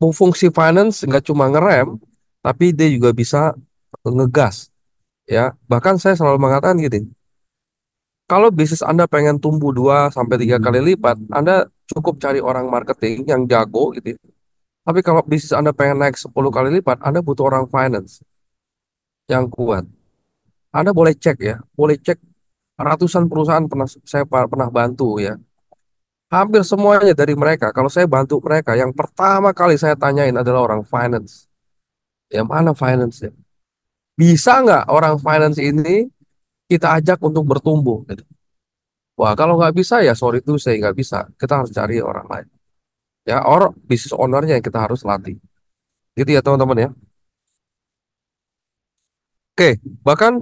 fungsi finance nggak cuma ngerem, tapi dia juga bisa ngegas ya bahkan saya selalu mengatakan gitu. kalau bisnis anda pengen tumbuh 2 sampai tiga hmm. kali lipat anda cukup cari orang marketing yang jago gitu ya. tapi kalau bisnis anda pengen naik 10 kali lipat anda butuh orang finance yang kuat anda boleh cek ya boleh cek ratusan perusahaan pernah saya pernah bantu ya hampir semuanya dari mereka kalau saya bantu mereka yang pertama kali saya tanyain adalah orang finance yang mana finance ya bisa nggak orang finance ini kita ajak untuk bertumbuh gitu. Wah kalau nggak bisa ya sorry itu saya nggak bisa. Kita harus cari orang lain. Ya orang bisnis ownernya yang kita harus latih. Gitu ya teman-teman ya. Oke bahkan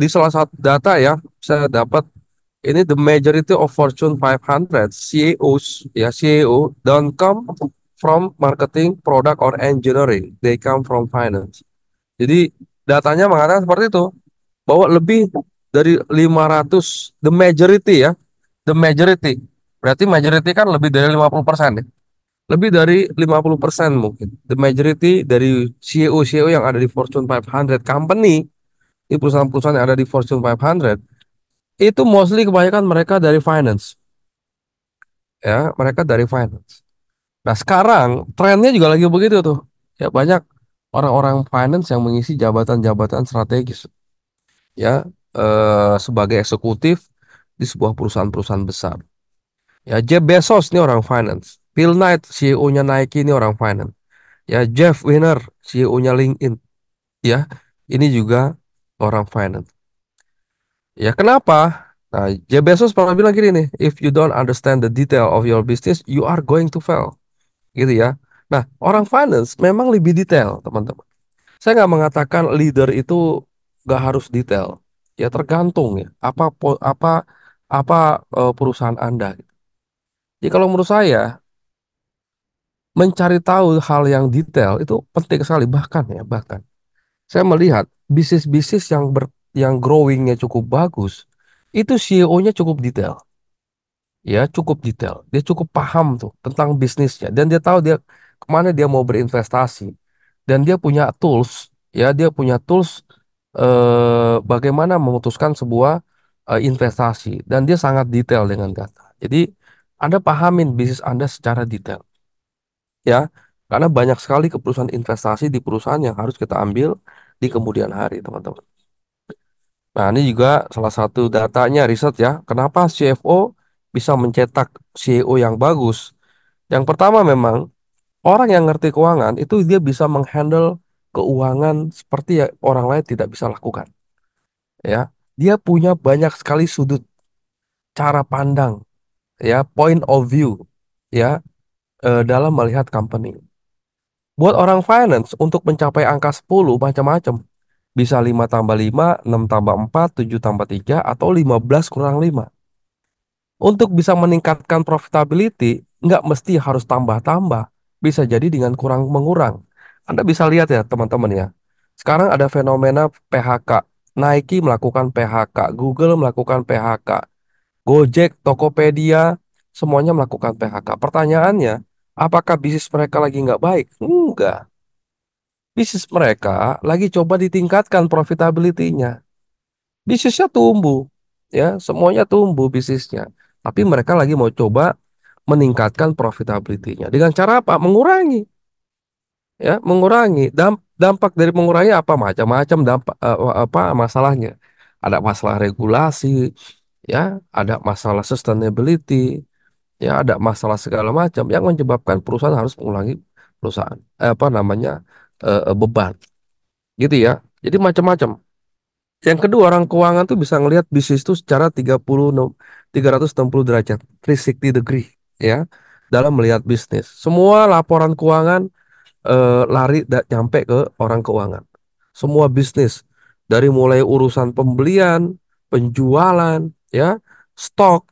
di salah satu data ya saya dapat ini the majority of Fortune 500 CEOs ya CEO don't come from marketing, product or engineering. They come from finance. Jadi datanya mengatakan seperti itu bahwa lebih dari 500 the majority ya the majority berarti majority kan lebih dari 50 persen ya lebih dari 50 persen mungkin the majority dari CEO CEO yang ada di Fortune 500 company di perusahaan-perusahaan yang ada di Fortune 500 itu mostly kebanyakan mereka dari finance ya mereka dari finance nah sekarang trennya juga lagi begitu tuh ya banyak orang-orang finance yang mengisi jabatan-jabatan strategis ya eh, sebagai eksekutif di sebuah perusahaan-perusahaan besar. Ya Jeff Bezos ini orang finance, Bill Knight CEO-nya Nike ini orang finance. Ya Jeff Weiner CEO-nya LinkedIn. Ya, ini juga orang finance. Ya kenapa? Nah, Jeff Bezos pernah bilang gini nih, if you don't understand the detail of your business, you are going to fail. Gitu ya. Nah, orang finance memang lebih detail, teman-teman. Saya nggak mengatakan leader itu nggak harus detail. Ya tergantung ya apa apa apa eh, perusahaan Anda. Gitu. Jadi kalau menurut saya mencari tahu hal yang detail itu penting sekali bahkan ya bahkan saya melihat bisnis-bisnis yang ber, yang growingnya cukup bagus itu CEO-nya cukup detail ya cukup detail dia cukup paham tuh tentang bisnisnya dan dia tahu dia kemana dia mau berinvestasi dan dia punya tools ya dia punya tools eh, bagaimana memutuskan sebuah eh, investasi dan dia sangat detail dengan data jadi anda pahamin bisnis anda secara detail ya karena banyak sekali keputusan investasi di perusahaan yang harus kita ambil di kemudian hari teman-teman nah ini juga salah satu datanya riset ya kenapa CFO bisa mencetak CEO yang bagus yang pertama memang Orang yang ngerti keuangan itu dia bisa menghandle keuangan seperti yang orang lain tidak bisa lakukan. Ya, dia punya banyak sekali sudut cara pandang, ya, point of view, ya, eh, dalam melihat company. Buat orang finance untuk mencapai angka 10 macam-macam. Bisa 5 tambah 5, 6 tambah 4, 7 tambah 3, atau 15 kurang 5 untuk bisa meningkatkan profitability nggak mesti harus tambah-tambah bisa jadi dengan kurang mengurang. Anda bisa lihat ya teman-teman ya. Sekarang ada fenomena PHK. Nike melakukan PHK, Google melakukan PHK, Gojek, Tokopedia, semuanya melakukan PHK. Pertanyaannya, apakah bisnis mereka lagi nggak baik? Enggak. Bisnis mereka lagi coba ditingkatkan profitability-nya. Bisnisnya tumbuh, ya semuanya tumbuh bisnisnya. Tapi mereka lagi mau coba meningkatkan profitability-nya. Dengan cara apa? Mengurangi. Ya, mengurangi dampak dari mengurangi apa macam-macam dampak uh, apa masalahnya. Ada masalah regulasi, ya, ada masalah sustainability, ya, ada masalah segala macam yang menyebabkan perusahaan harus mengulangi perusahaan eh, apa namanya Uh, beban. Gitu ya. Jadi macam-macam. Yang kedua orang keuangan tuh bisa ngelihat bisnis itu secara 30 360 derajat, 360 degree ya dalam melihat bisnis. Semua laporan keuangan eh, lari dan nyampe ke orang keuangan. Semua bisnis dari mulai urusan pembelian, penjualan, ya, stok,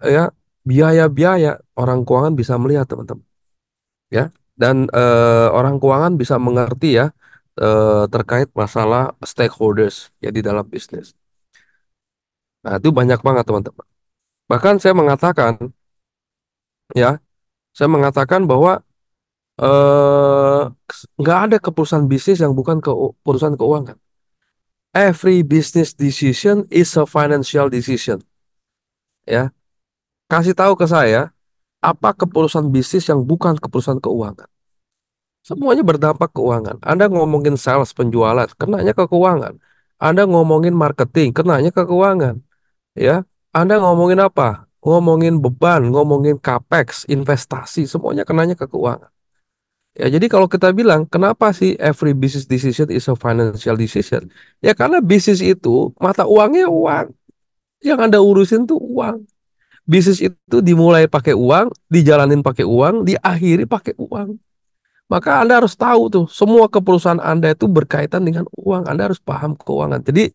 ya, biaya-biaya orang keuangan bisa melihat teman-teman. Ya, dan eh, orang keuangan bisa mengerti ya eh, terkait masalah stakeholders ya di dalam bisnis. Nah, itu banyak banget teman-teman. Bahkan saya mengatakan ya saya mengatakan bahwa eh, nggak uh, ada keputusan bisnis yang bukan keputusan keuangan. Every business decision is a financial decision. Ya, kasih tahu ke saya apa keputusan bisnis yang bukan keputusan keuangan. Semuanya berdampak keuangan. Anda ngomongin sales penjualan, kenanya ke keuangan. Anda ngomongin marketing, kenanya ke keuangan. Ya, Anda ngomongin apa? ngomongin beban, ngomongin capex, investasi, semuanya kenanya ke keuangan. Ya, jadi kalau kita bilang kenapa sih every business decision is a financial decision? Ya karena bisnis itu mata uangnya uang. Yang Anda urusin tuh uang. Bisnis itu dimulai pakai uang, dijalanin pakai uang, diakhiri pakai uang. Maka Anda harus tahu tuh semua keperusahaan Anda itu berkaitan dengan uang. Anda harus paham keuangan. Jadi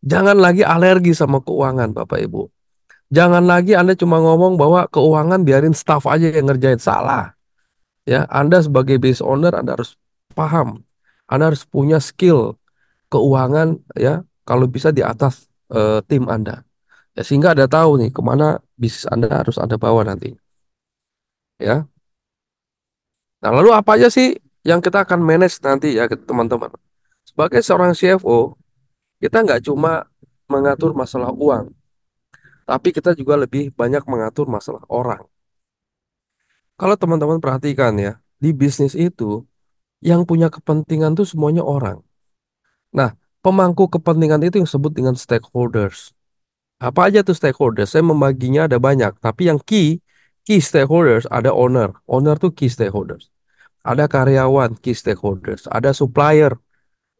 jangan lagi alergi sama keuangan Bapak Ibu. Jangan lagi Anda cuma ngomong bahwa keuangan biarin staff aja yang ngerjain salah. Ya, Anda sebagai base owner Anda harus paham. Anda harus punya skill keuangan ya, kalau bisa di atas uh, tim Anda. Ya, sehingga Anda tahu nih kemana bisnis Anda harus Anda bawa nanti. Ya. Nah, lalu apa aja sih yang kita akan manage nanti ya teman-teman? Sebagai seorang CFO, kita nggak cuma mengatur masalah uang, tapi kita juga lebih banyak mengatur masalah orang. Kalau teman-teman perhatikan ya, di bisnis itu yang punya kepentingan itu semuanya orang. Nah, pemangku kepentingan itu yang disebut dengan stakeholders. Apa aja tuh stakeholders? Saya membaginya ada banyak, tapi yang key key stakeholders ada owner. Owner tuh key stakeholders. Ada karyawan, key stakeholders, ada supplier,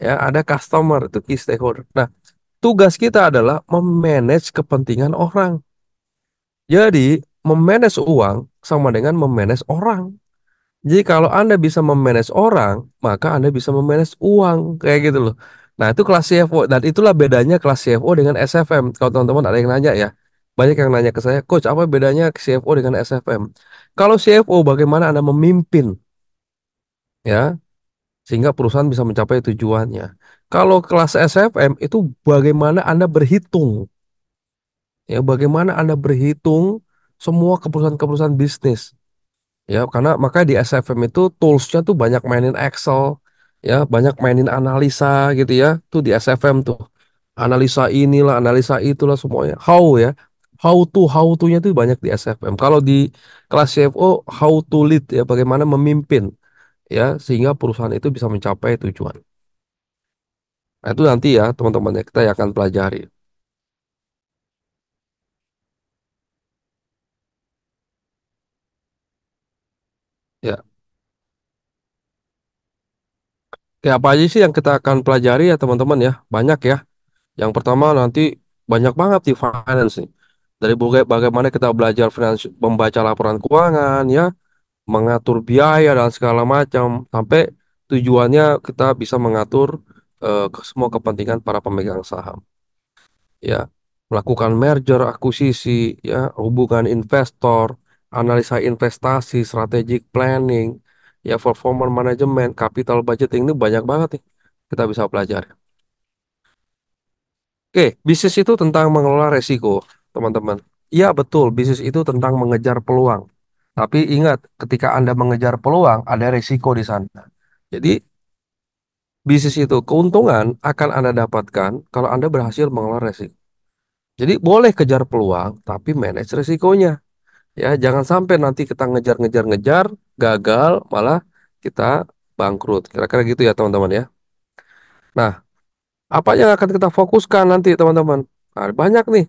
ya, ada customer itu key stakeholder. Nah, tugas kita adalah memanage kepentingan orang. Jadi, memanage uang sama dengan memanage orang. Jadi, kalau Anda bisa memanage orang, maka Anda bisa memanage uang. Kayak gitu loh. Nah, itu kelas CFO. Dan itulah bedanya kelas CFO dengan SFM. Kalau teman-teman ada yang nanya ya. Banyak yang nanya ke saya, Coach, apa bedanya CFO dengan SFM? Kalau CFO, bagaimana Anda memimpin? Ya, sehingga perusahaan bisa mencapai tujuannya. Kalau kelas SFM itu bagaimana Anda berhitung. Ya, bagaimana Anda berhitung semua keputusan-keputusan bisnis. Ya, karena maka di SFM itu toolsnya tuh banyak mainin Excel, ya, banyak mainin analisa gitu ya. Tuh di SFM tuh. Analisa inilah, analisa itulah semuanya. How ya, how to how to-nya tuh banyak di SFM. Kalau di kelas CFO how to lead ya bagaimana memimpin ya sehingga perusahaan itu bisa mencapai tujuan. Nah, itu nanti ya teman-teman ya kita akan pelajari. Ya. Oke, apa aja sih yang kita akan pelajari ya teman-teman ya? Banyak ya. Yang pertama nanti banyak banget di finance nih. Dari bagaimana kita belajar finance, membaca laporan keuangan ya, mengatur biaya dan segala macam sampai tujuannya kita bisa mengatur Eh, ke semua kepentingan para pemegang saham. Ya, melakukan merger, akuisisi, ya, hubungan investor, analisa investasi, strategic planning, ya performance management, capital budgeting ini banyak banget nih kita bisa pelajari. Oke, bisnis itu tentang mengelola resiko, teman-teman. Iya betul, bisnis itu tentang mengejar peluang. Tapi ingat, ketika Anda mengejar peluang, ada resiko di sana. Jadi, bisnis itu keuntungan akan Anda dapatkan kalau Anda berhasil mengelola resiko. Jadi boleh kejar peluang tapi manage resikonya. Ya, jangan sampai nanti kita ngejar-ngejar-ngejar, gagal malah kita bangkrut. Kira-kira gitu ya teman-teman ya. Nah, apa yang akan kita fokuskan nanti teman-teman? Nah, banyak nih.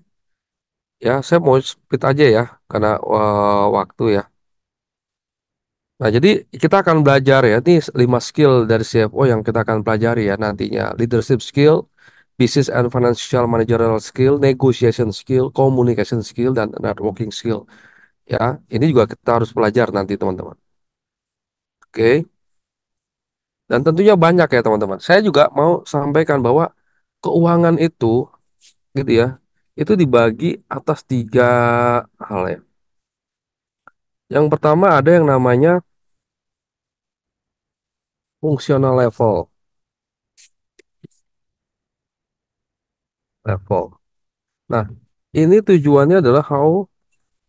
Ya, saya mau speed aja ya karena uh, waktu ya. Nah, jadi kita akan belajar ya, ini lima skill dari CFO yang kita akan pelajari ya nantinya. Leadership skill, business and financial managerial skill, negotiation skill, communication skill, dan networking skill. Ya, ini juga kita harus belajar nanti teman-teman. Oke. Dan tentunya banyak ya teman-teman. Saya juga mau sampaikan bahwa keuangan itu, gitu ya, itu dibagi atas tiga hal ya. Yang pertama ada yang namanya fungsional level. Level. Nah, ini tujuannya adalah how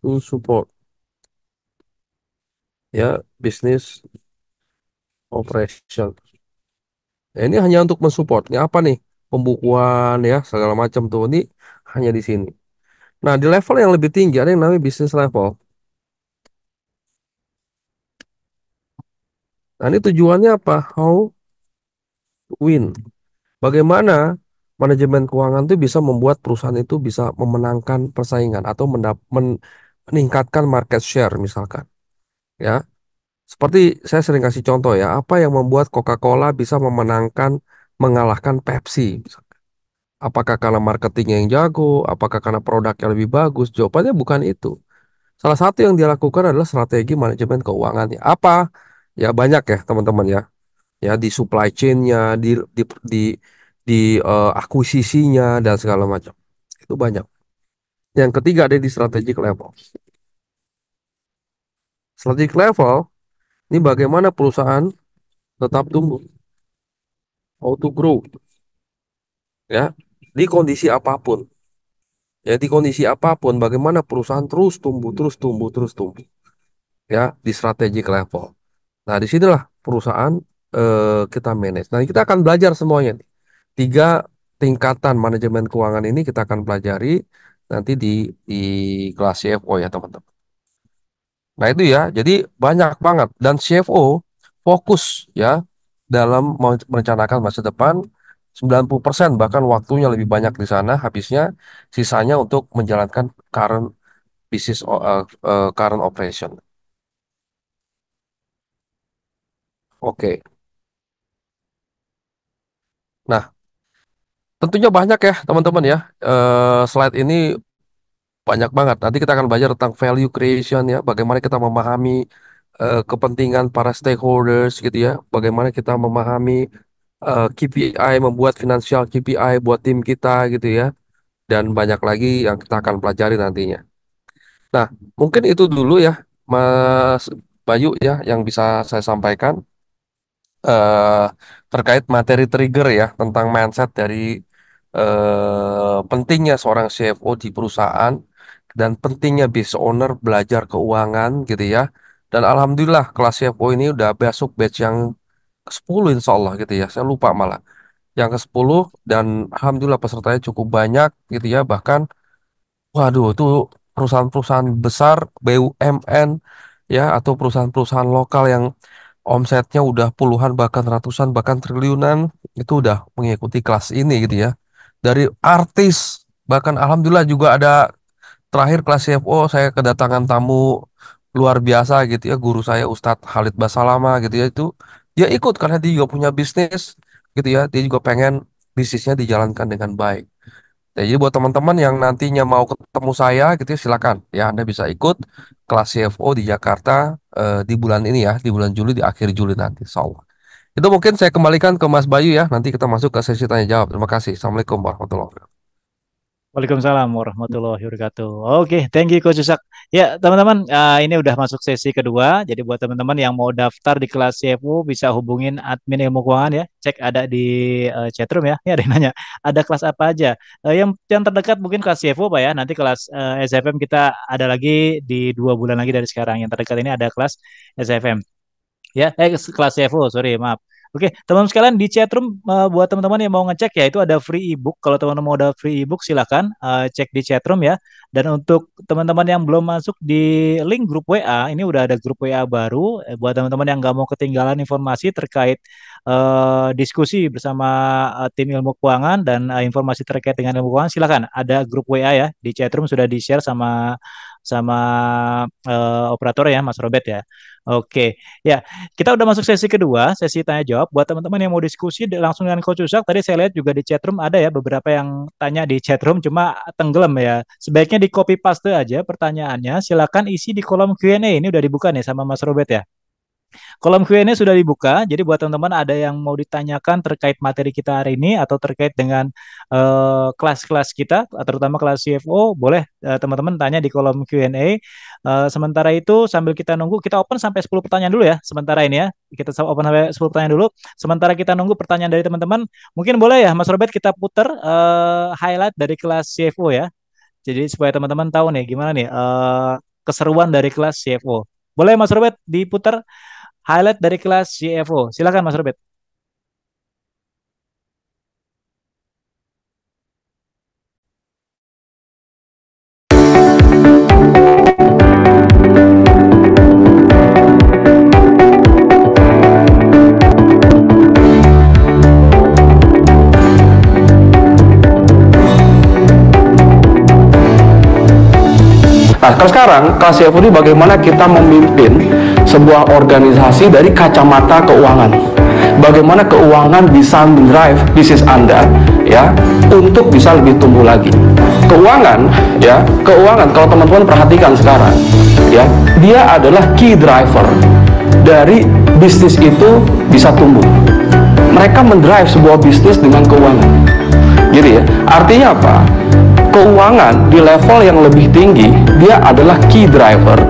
to support ya bisnis operation. Nah, ini hanya untuk mensupportnya apa nih? Pembukuan ya segala macam tuh ini hanya di sini. Nah, di level yang lebih tinggi ada yang namanya business level. Nah, ini tujuannya apa? How to win. Bagaimana manajemen keuangan itu bisa membuat perusahaan itu bisa memenangkan persaingan atau meningkatkan market share misalkan. Ya. Seperti saya sering kasih contoh ya, apa yang membuat Coca-Cola bisa memenangkan mengalahkan Pepsi Apakah karena marketingnya yang jago? Apakah karena produk yang lebih bagus? Jawabannya bukan itu. Salah satu yang dia lakukan adalah strategi manajemen keuangannya. Apa? ya banyak ya teman-teman ya ya di supply chainnya di di di, di uh, akuisisinya dan segala macam itu banyak yang ketiga ada di strategic level strategic level ini bagaimana perusahaan tetap tumbuh how to grow ya di kondisi apapun ya di kondisi apapun bagaimana perusahaan terus tumbuh terus tumbuh terus tumbuh ya di strategic level Nah, di sinilah perusahaan eh, kita manage. Nah, kita akan belajar semuanya nih. Tiga tingkatan manajemen keuangan ini kita akan pelajari nanti di, di kelas CFO ya, teman-teman. Nah, itu ya. Jadi banyak banget dan CFO fokus ya dalam merencanakan masa depan 90% bahkan waktunya lebih banyak di sana habisnya sisanya untuk menjalankan current business uh, uh, current operation. Oke. Nah, tentunya banyak ya, teman-teman ya. Eh, slide ini banyak banget. Nanti kita akan belajar tentang value creation ya, bagaimana kita memahami eh, kepentingan para stakeholders gitu ya, bagaimana kita memahami eh, KPI, membuat financial KPI buat tim kita gitu ya, dan banyak lagi yang kita akan pelajari nantinya. Nah, mungkin itu dulu ya, Mas Bayu ya, yang bisa saya sampaikan uh, terkait materi trigger ya tentang mindset dari uh, pentingnya seorang CFO di perusahaan dan pentingnya bis owner belajar keuangan gitu ya. Dan alhamdulillah kelas CFO ini udah besok batch yang ke-10 insya gitu ya. Saya lupa malah. Yang ke-10 dan alhamdulillah pesertanya cukup banyak gitu ya. Bahkan waduh itu perusahaan-perusahaan besar BUMN ya atau perusahaan-perusahaan lokal yang omsetnya udah puluhan bahkan ratusan bahkan triliunan itu udah mengikuti kelas ini gitu ya dari artis bahkan alhamdulillah juga ada terakhir kelas CFO saya kedatangan tamu luar biasa gitu ya guru saya Ustadz Khalid Basalama gitu ya itu dia ikut karena dia juga punya bisnis gitu ya dia juga pengen bisnisnya dijalankan dengan baik Ya, jadi buat teman-teman yang nantinya mau ketemu saya gitu ya silakan ya Anda bisa ikut kelas CFO di Jakarta eh, di bulan ini ya di bulan Juli di akhir Juli nanti insyaallah. Itu mungkin saya kembalikan ke Mas Bayu ya nanti kita masuk ke sesi tanya jawab. Terima kasih. Assalamualaikum warahmatullahi wabarakatuh. Waalaikumsalam warahmatullahi wabarakatuh. Oke, okay, thank you Coach Yusak. Ya, teman-teman, uh, ini udah masuk sesi kedua. Jadi buat teman-teman yang mau daftar di kelas CFU bisa hubungin admin ilmu keuangan ya. Cek ada di uh, eh, chatroom ya. Ini ada yang nanya, ada kelas apa aja? Uh, yang yang terdekat mungkin kelas CFU Pak ya. Nanti kelas uh, SFM kita ada lagi di dua bulan lagi dari sekarang. Yang terdekat ini ada kelas SFM. Ya, eh, kelas CFU, sorry, maaf. Oke, teman-teman sekalian di chatroom uh, eh, buat teman-teman yang mau ngecek ya itu ada free ebook. Kalau teman-teman mau ada free ebook silakan uh, cek di chatroom ya. Dan untuk teman-teman yang belum masuk di link grup WA, ini udah ada grup WA baru eh, buat teman-teman yang nggak mau ketinggalan informasi terkait uh, diskusi bersama uh, tim ilmu keuangan dan uh, informasi terkait dengan ilmu keuangan silakan ada grup WA ya di chatroom sudah di share sama sama uh, operator ya Mas Robert ya. Oke, ya kita udah masuk sesi kedua, sesi tanya jawab. Buat teman-teman yang mau diskusi langsung dengan Coach Usak, tadi saya lihat juga di chatroom ada ya beberapa yang tanya di chatroom cuma tenggelam ya. Sebaiknya di copy paste aja pertanyaannya. Silakan isi di kolom Q&A. Ini udah dibuka nih sama Mas Robert ya. Kolom Q&A sudah dibuka, jadi buat teman-teman ada yang mau ditanyakan terkait materi kita hari ini atau terkait dengan eh, kelas-kelas uh, kita, terutama kelas CFO, boleh teman eh, teman-teman tanya di kolom Q&A. Uh, eh, sementara itu sambil kita nunggu, kita open sampai 10 pertanyaan dulu ya, sementara ini ya. Kita open sampai 10 pertanyaan dulu. Sementara kita nunggu pertanyaan dari teman-teman, mungkin boleh ya Mas Robert kita putar uh, highlight dari kelas CFO ya. Jadi supaya teman-teman tahu nih gimana nih uh, keseruan dari kelas CFO. Boleh Mas Robert diputar Highlight dari kelas CFO. Silakan Mas Robert. Nah, kalau sekarang kelas CFO ini bagaimana kita memimpin sebuah organisasi dari kacamata keuangan. Bagaimana keuangan bisa mendrive bisnis Anda ya untuk bisa lebih tumbuh lagi. Keuangan ya, keuangan kalau teman-teman perhatikan sekarang ya, dia adalah key driver dari bisnis itu bisa tumbuh. Mereka mendrive sebuah bisnis dengan keuangan. Jadi gitu ya, artinya apa? Keuangan di level yang lebih tinggi, dia adalah key driver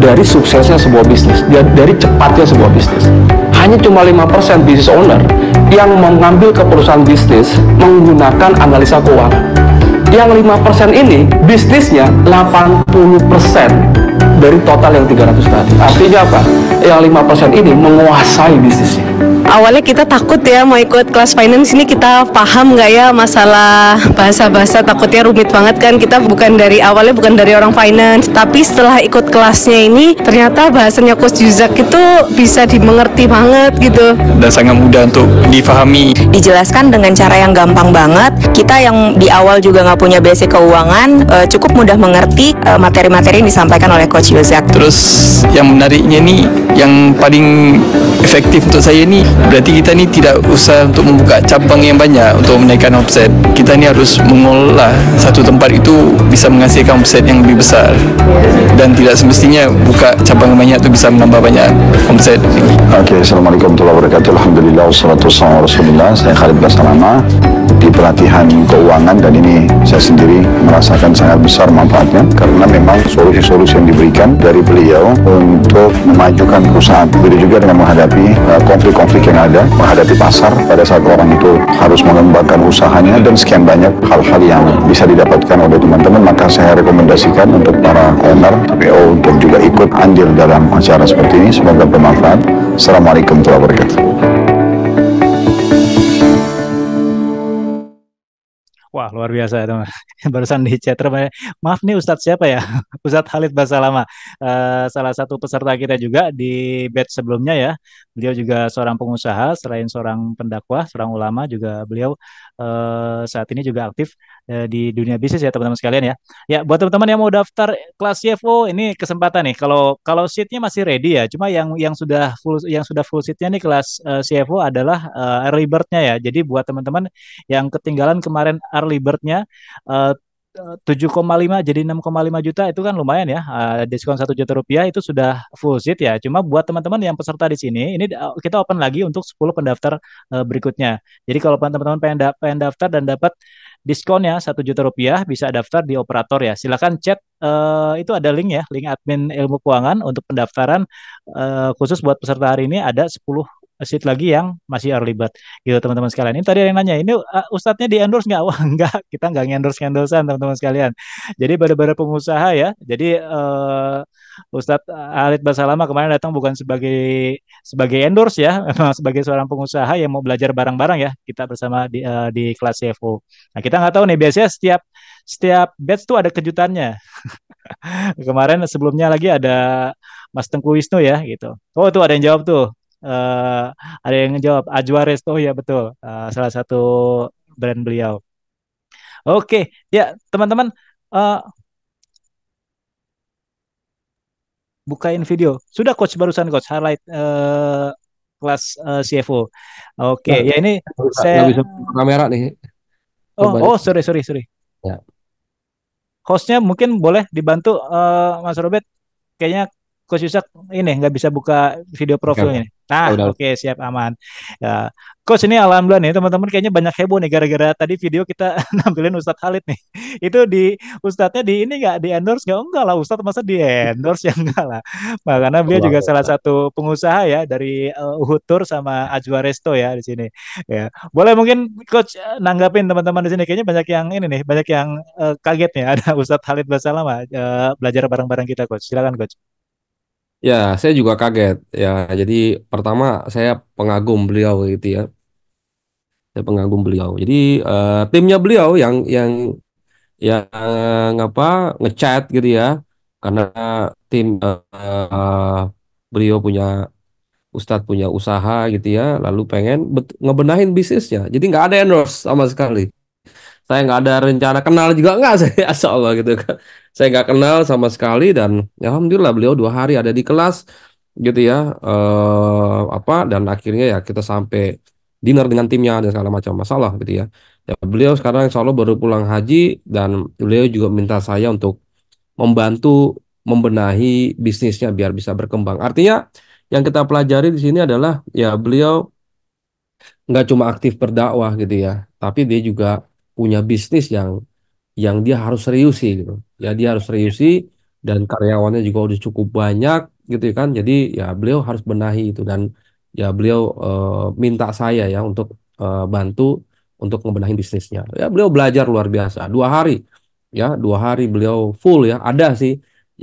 dari suksesnya sebuah bisnis, dari cepatnya sebuah bisnis. Hanya cuma 5% business owner yang mengambil ke perusahaan bisnis menggunakan analisa keuangan. Yang 5% ini bisnisnya 80% dari total yang 300 tadi. Artinya apa? Yang 5% ini menguasai bisnisnya awalnya kita takut ya mau ikut kelas finance ini kita paham nggak ya masalah bahasa-bahasa takutnya rumit banget kan kita bukan dari awalnya bukan dari orang finance tapi setelah ikut kelasnya ini ternyata bahasanya Coach Yuzak itu bisa dimengerti banget gitu dan sangat mudah untuk difahami dijelaskan dengan cara yang gampang banget kita yang di awal juga nggak punya basic keuangan uh, cukup mudah mengerti eh, materi-materi uh, yang disampaikan oleh Coach Yuzak terus yang menariknya nih yang paling efektif untuk saya ni berarti kita ni tidak usah untuk membuka cabang yang banyak untuk menaikkan omset. kita ni harus mengolah satu tempat itu bisa menghasilkan omset yang lebih besar dan tidak semestinya buka cabang yang banyak tu bisa menambah banyak omset. Okey, Assalamualaikum warahmatullahi wabarakatuh Alhamdulillah, wassalamualaikum warahmatullahi wabarakatuh saya Khalid Basalamah di pelatihan keuangan dan ini saya sendiri merasakan sangat besar manfaatnya karena memang solusi-solusi yang diberikan dari beliau untuk memajukan perusahaan. Begitu juga dengan menghadapi uh, konflik-konflik yang ada, menghadapi pasar pada saat orang itu harus mengembangkan usahanya dan sekian banyak hal-hal yang bisa didapatkan oleh teman-teman maka saya rekomendasikan untuk para owner PO untuk juga ikut andil dalam acara seperti ini semoga bermanfaat. Assalamualaikum warahmatullahi wabarakatuh. Wah luar biasa teman. Barusan di chat terbanyak. Eh, maaf nih Ustadz siapa ya? Ustadz Halid Basalama, uh, salah satu peserta kita juga di batch sebelumnya ya. Beliau juga seorang pengusaha, selain seorang pendakwah, seorang ulama juga beliau uh, saat ini juga aktif eh, di dunia bisnis ya teman-teman sekalian ya. Ya buat teman-teman yang mau daftar kelas CFO ini kesempatan nih. Kalau kalau seatnya masih ready ya. Cuma yang yang sudah full yang sudah full seatnya nih kelas uh, eh, CFO adalah uh, early birdnya ya. Jadi buat teman-teman yang ketinggalan kemarin early birdnya uh, 7,5 jadi 6,5 juta itu kan lumayan ya. Uh, diskon 1 juta rupiah itu sudah full seat ya. Cuma buat teman-teman yang peserta di sini, ini eh, kita open lagi untuk 10 pendaftar uh, berikutnya. Jadi kalau teman-teman pengen, da pengen daftar dan dapat diskon ya 1 juta rupiah bisa daftar di operator ya. Silahkan chat uh, itu ada link ya, link admin ilmu keuangan untuk pendaftaran uh, khusus buat peserta hari ini ada 10 seat lagi yang masih early bird gitu teman-teman sekalian. Ini tadi ada yang nanya, ini uh, ustadznya di endorse nggak? Wah nggak, kita nggak endorse endorsean teman-teman sekalian. Jadi pada-pada pengusaha ya. Jadi uh, Ustadz eh, Alit Basalama kemarin datang bukan sebagai sebagai endorse ya, memang sebagai seorang pengusaha yang mau belajar bareng-bareng ya kita bersama di, uh, di kelas CFO. Nah kita nggak tahu nih biasanya setiap setiap batch tuh ada kejutannya. kemarin sebelumnya lagi ada Mas Tengku Wisnu ya gitu. Oh tuh ada yang jawab tuh uh, ada yang jawab Ajwa Resto oh, ya betul uh, salah satu brand beliau. Oke ya teman-teman uh, bukain video sudah coach barusan coach highlight uh, kelas uh, CFO. Oke nah, ya ini bisa, saya bisa kamera nih. Oh oh sorry sorry sorry. Ya. Hostnya mungkin boleh dibantu uh, Mas Robert. Kayaknya Coach Yusak ini nggak bisa buka video profilnya. Nah, oke okay, siap aman. Ya. Coach ini alhamdulillah nih teman-teman kayaknya banyak heboh nih gara-gara tadi video kita nampilin Ustadz Khalid nih. Itu di Ustadznya di ini nggak di endorse nggak enggak lah Ustadz masa di endorse ya enggak lah. Nah, karena dia juga salah satu pengusaha ya dari uh, Uhud Tour sama Ajwa Resto ya di sini. Ya. Boleh mungkin coach eh, nanggapin teman-teman di sini kayaknya banyak yang ini nih, banyak yang uh, kaget nih ada Ustadz Khalid Basalamah uh, belajar bareng-bareng kita coach. Silakan coach. Ya, saya juga kaget. Ya, jadi pertama saya pengagum beliau gitu ya. Saya pengagum beliau. Jadi uh, timnya beliau yang yang yang apa ngechat gitu ya, karena tim uh, beliau punya Ustadz punya usaha gitu ya, lalu pengen ngebenahin bisnisnya. Jadi nggak ada endorse sama sekali saya nggak ada rencana kenal juga nggak saya asal Allah gitu kan saya nggak kenal sama sekali dan ya, alhamdulillah beliau dua hari ada di kelas gitu ya eh, apa dan akhirnya ya kita sampai dinner dengan timnya dan segala macam masalah gitu ya ya beliau sekarang insya Allah baru pulang haji dan beliau juga minta saya untuk membantu membenahi bisnisnya biar bisa berkembang artinya yang kita pelajari di sini adalah ya beliau nggak cuma aktif berdakwah gitu ya tapi dia juga punya bisnis yang yang dia harus serius sih gitu. Ya dia harus ya. serius sih dan karyawannya juga udah cukup banyak gitu kan. Jadi ya beliau harus benahi itu dan ya beliau e, minta saya ya untuk e, bantu untuk membenahi bisnisnya. Ya beliau belajar luar biasa. Dua hari ya dua hari beliau full ya. Ada sih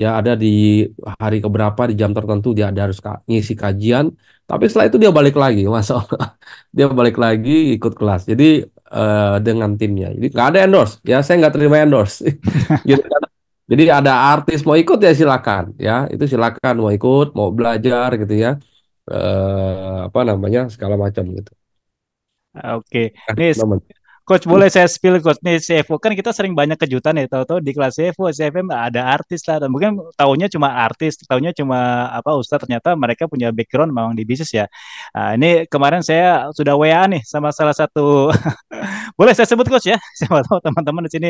ya ada di hari keberapa di jam tertentu dia ada harus ngisi kajian. Tapi setelah itu dia balik lagi masuk dia balik lagi ikut kelas. Jadi uh, dengan timnya. Jadi nggak ada endorse. Ya saya nggak terima endorse. gitu kan. Jadi ada artis mau ikut ya silakan ya itu silakan mau ikut mau belajar gitu ya uh, apa namanya segala macam gitu. Oke, okay. Nah, Nis, Coach boleh saya spill coach nih CFO kan kita sering banyak kejutan ya tahu-tahu di kelas CFO CFM ada artis lah dan mungkin tahunya cuma artis tahunya cuma apa Ustaz ternyata mereka punya background memang di bisnis ya nah, ini kemarin saya sudah WA nih sama salah satu boleh saya sebut coach ya siapa tahu teman-teman di sini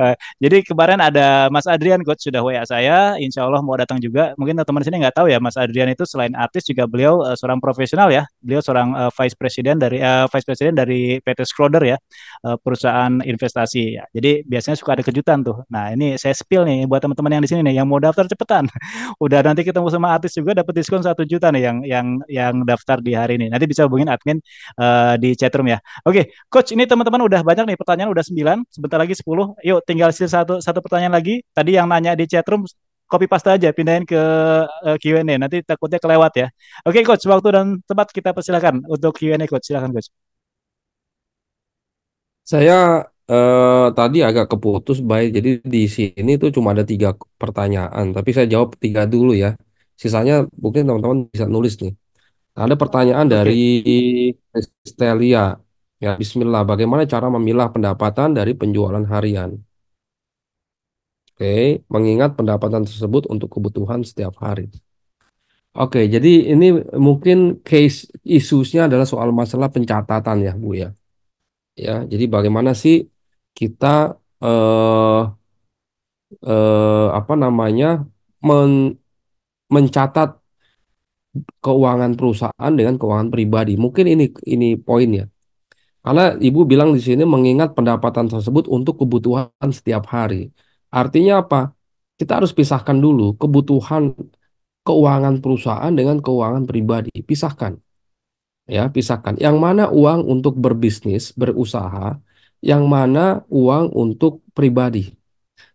eh, jadi kemarin ada Mas Adrian coach sudah WA saya Insya Allah mau datang juga mungkin teman-teman di sini nggak tahu ya Mas Adrian itu selain artis juga beliau eh, seorang profesional ya beliau seorang eh, vice president dari uh, vice president dari PT Schroder ya uh, perusahaan investasi. Ya, jadi biasanya suka ada kejutan tuh. Nah ini saya spill nih buat teman-teman yang di sini nih yang mau daftar cepetan. Udah nanti ketemu sama artis juga dapat diskon satu juta nih yang yang yang daftar di hari ini. Nanti bisa hubungin admin uh, di chatroom ya. Oke, coach ini teman-teman udah banyak nih pertanyaan udah 9, sebentar lagi 10. Yuk tinggal sisa satu satu pertanyaan lagi. Tadi yang nanya di chatroom copy paste aja pindahin ke uh, eh, Q&A nanti takutnya kelewat ya. Oke coach, waktu dan tempat kita persilakan untuk Q&A coach. Silakan coach. Saya eh, tadi agak keputus baik. Jadi di sini tuh cuma ada tiga pertanyaan, tapi saya jawab tiga dulu ya. Sisanya mungkin teman-teman bisa nulis nih. Ada pertanyaan okay. dari Estelia. Ya, bismillah. Bagaimana cara memilah pendapatan dari penjualan harian? Oke, okay. mengingat pendapatan tersebut untuk kebutuhan setiap hari. Oke, okay, jadi ini mungkin case isunya adalah soal masalah pencatatan ya, Bu ya ya jadi bagaimana sih kita eh, eh, apa namanya men, mencatat keuangan perusahaan dengan keuangan pribadi mungkin ini ini poinnya karena ibu bilang di sini mengingat pendapatan tersebut untuk kebutuhan setiap hari artinya apa kita harus pisahkan dulu kebutuhan keuangan perusahaan dengan keuangan pribadi pisahkan ya pisahkan yang mana uang untuk berbisnis berusaha yang mana uang untuk pribadi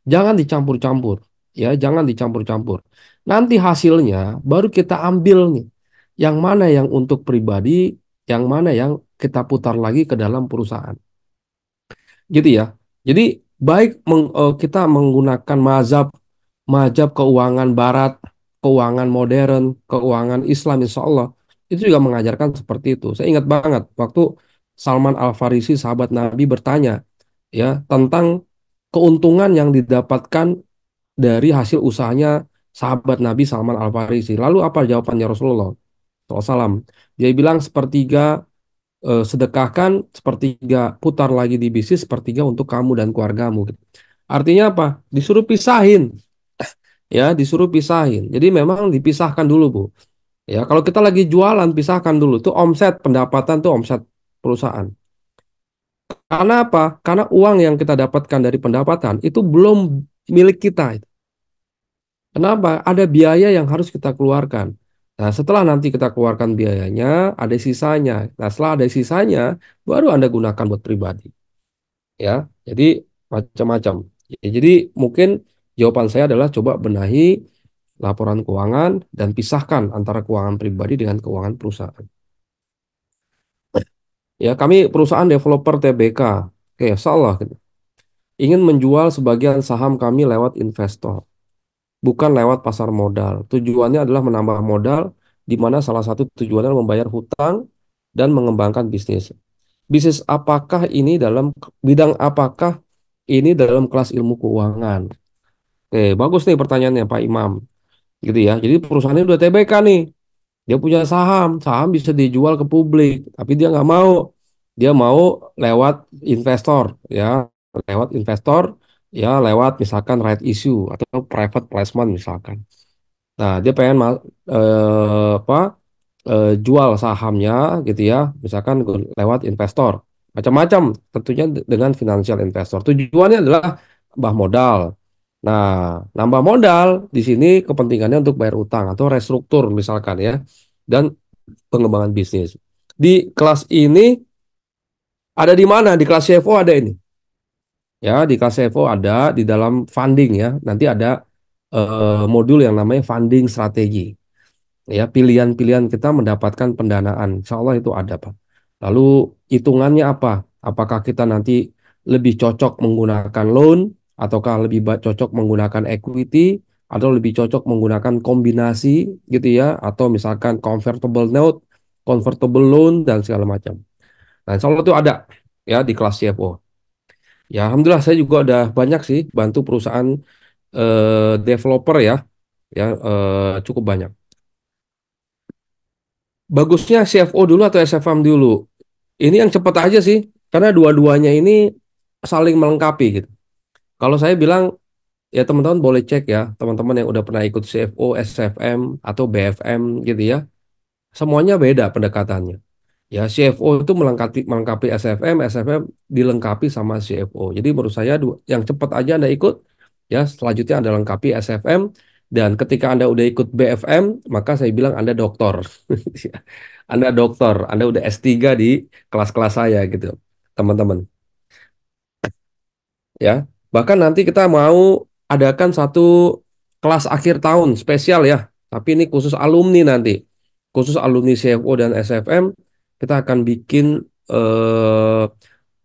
jangan dicampur-campur ya jangan dicampur-campur nanti hasilnya baru kita ambil nih yang mana yang untuk pribadi yang mana yang kita putar lagi ke dalam perusahaan gitu ya jadi baik meng, e, kita menggunakan mazhab mazhab keuangan barat keuangan modern keuangan Islam insya Allah itu juga mengajarkan seperti itu. Saya ingat banget waktu Salman Al Farisi sahabat Nabi bertanya ya tentang keuntungan yang didapatkan dari hasil usahanya sahabat Nabi Salman Al Farisi. Lalu apa jawabannya Rasulullah SAW? Dia bilang sepertiga eh, sedekahkan, sepertiga putar lagi di bisnis, sepertiga untuk kamu dan keluargamu. Artinya apa? Disuruh pisahin, ya disuruh pisahin. Jadi memang dipisahkan dulu bu Ya, kalau kita lagi jualan pisahkan dulu tuh omset pendapatan tuh omset perusahaan. Karena apa? Karena uang yang kita dapatkan dari pendapatan itu belum milik kita. Kenapa? Ada biaya yang harus kita keluarkan. Nah, setelah nanti kita keluarkan biayanya, ada sisanya. Nah, setelah ada sisanya, baru Anda gunakan buat pribadi. Ya, jadi macam-macam. Ya, jadi mungkin jawaban saya adalah coba benahi laporan keuangan, dan pisahkan antara keuangan pribadi dengan keuangan perusahaan. Ya, kami perusahaan developer TBK. Oke, salah. Ingin menjual sebagian saham kami lewat investor, bukan lewat pasar modal. Tujuannya adalah menambah modal, di mana salah satu tujuannya membayar hutang dan mengembangkan bisnis. Bisnis apakah ini dalam bidang apakah ini dalam kelas ilmu keuangan? Oke, bagus nih pertanyaannya Pak Imam gitu ya jadi perusahaannya udah TBK nih dia punya saham saham bisa dijual ke publik tapi dia nggak mau dia mau lewat investor ya lewat investor ya lewat misalkan right issue atau private placement misalkan nah dia pengen eh, apa eh, jual sahamnya gitu ya misalkan lewat investor macam-macam tentunya dengan financial investor tujuannya adalah bah modal Nah, nambah modal di sini kepentingannya untuk bayar utang atau restruktur misalkan ya dan pengembangan bisnis. Di kelas ini ada di mana? Di kelas CFO ada ini. Ya, di kelas CFO ada di dalam funding ya. Nanti ada eh, modul yang namanya funding strategi. Ya, pilihan-pilihan kita mendapatkan pendanaan. Insya Allah itu ada, Pak. Lalu hitungannya apa? Apakah kita nanti lebih cocok menggunakan loan ataukah lebih cocok menggunakan equity atau lebih cocok menggunakan kombinasi gitu ya atau misalkan convertible note, convertible loan dan segala macam. Nah, insya Allah itu ada ya di kelas CFO. Ya, alhamdulillah saya juga ada banyak sih bantu perusahaan eh, developer ya, ya eh, cukup banyak. Bagusnya CFO dulu atau SFM dulu? Ini yang cepat aja sih, karena dua-duanya ini saling melengkapi gitu. Kalau saya bilang ya teman-teman boleh cek ya teman-teman yang udah pernah ikut CFO, SFM atau BFM gitu ya. Semuanya beda pendekatannya. Ya CFO itu melengkapi, melengkapi SFM, SFM dilengkapi sama CFO. Jadi menurut saya yang cepat aja anda ikut ya selanjutnya anda lengkapi SFM dan ketika Anda udah ikut BFM, maka saya bilang Anda dokter anda dokter Anda udah S3 di kelas-kelas saya gitu, teman-teman. Ya. Bahkan nanti kita mau adakan satu kelas akhir tahun spesial ya. Tapi ini khusus alumni nanti. Khusus alumni CFO dan SFM, kita akan bikin uh,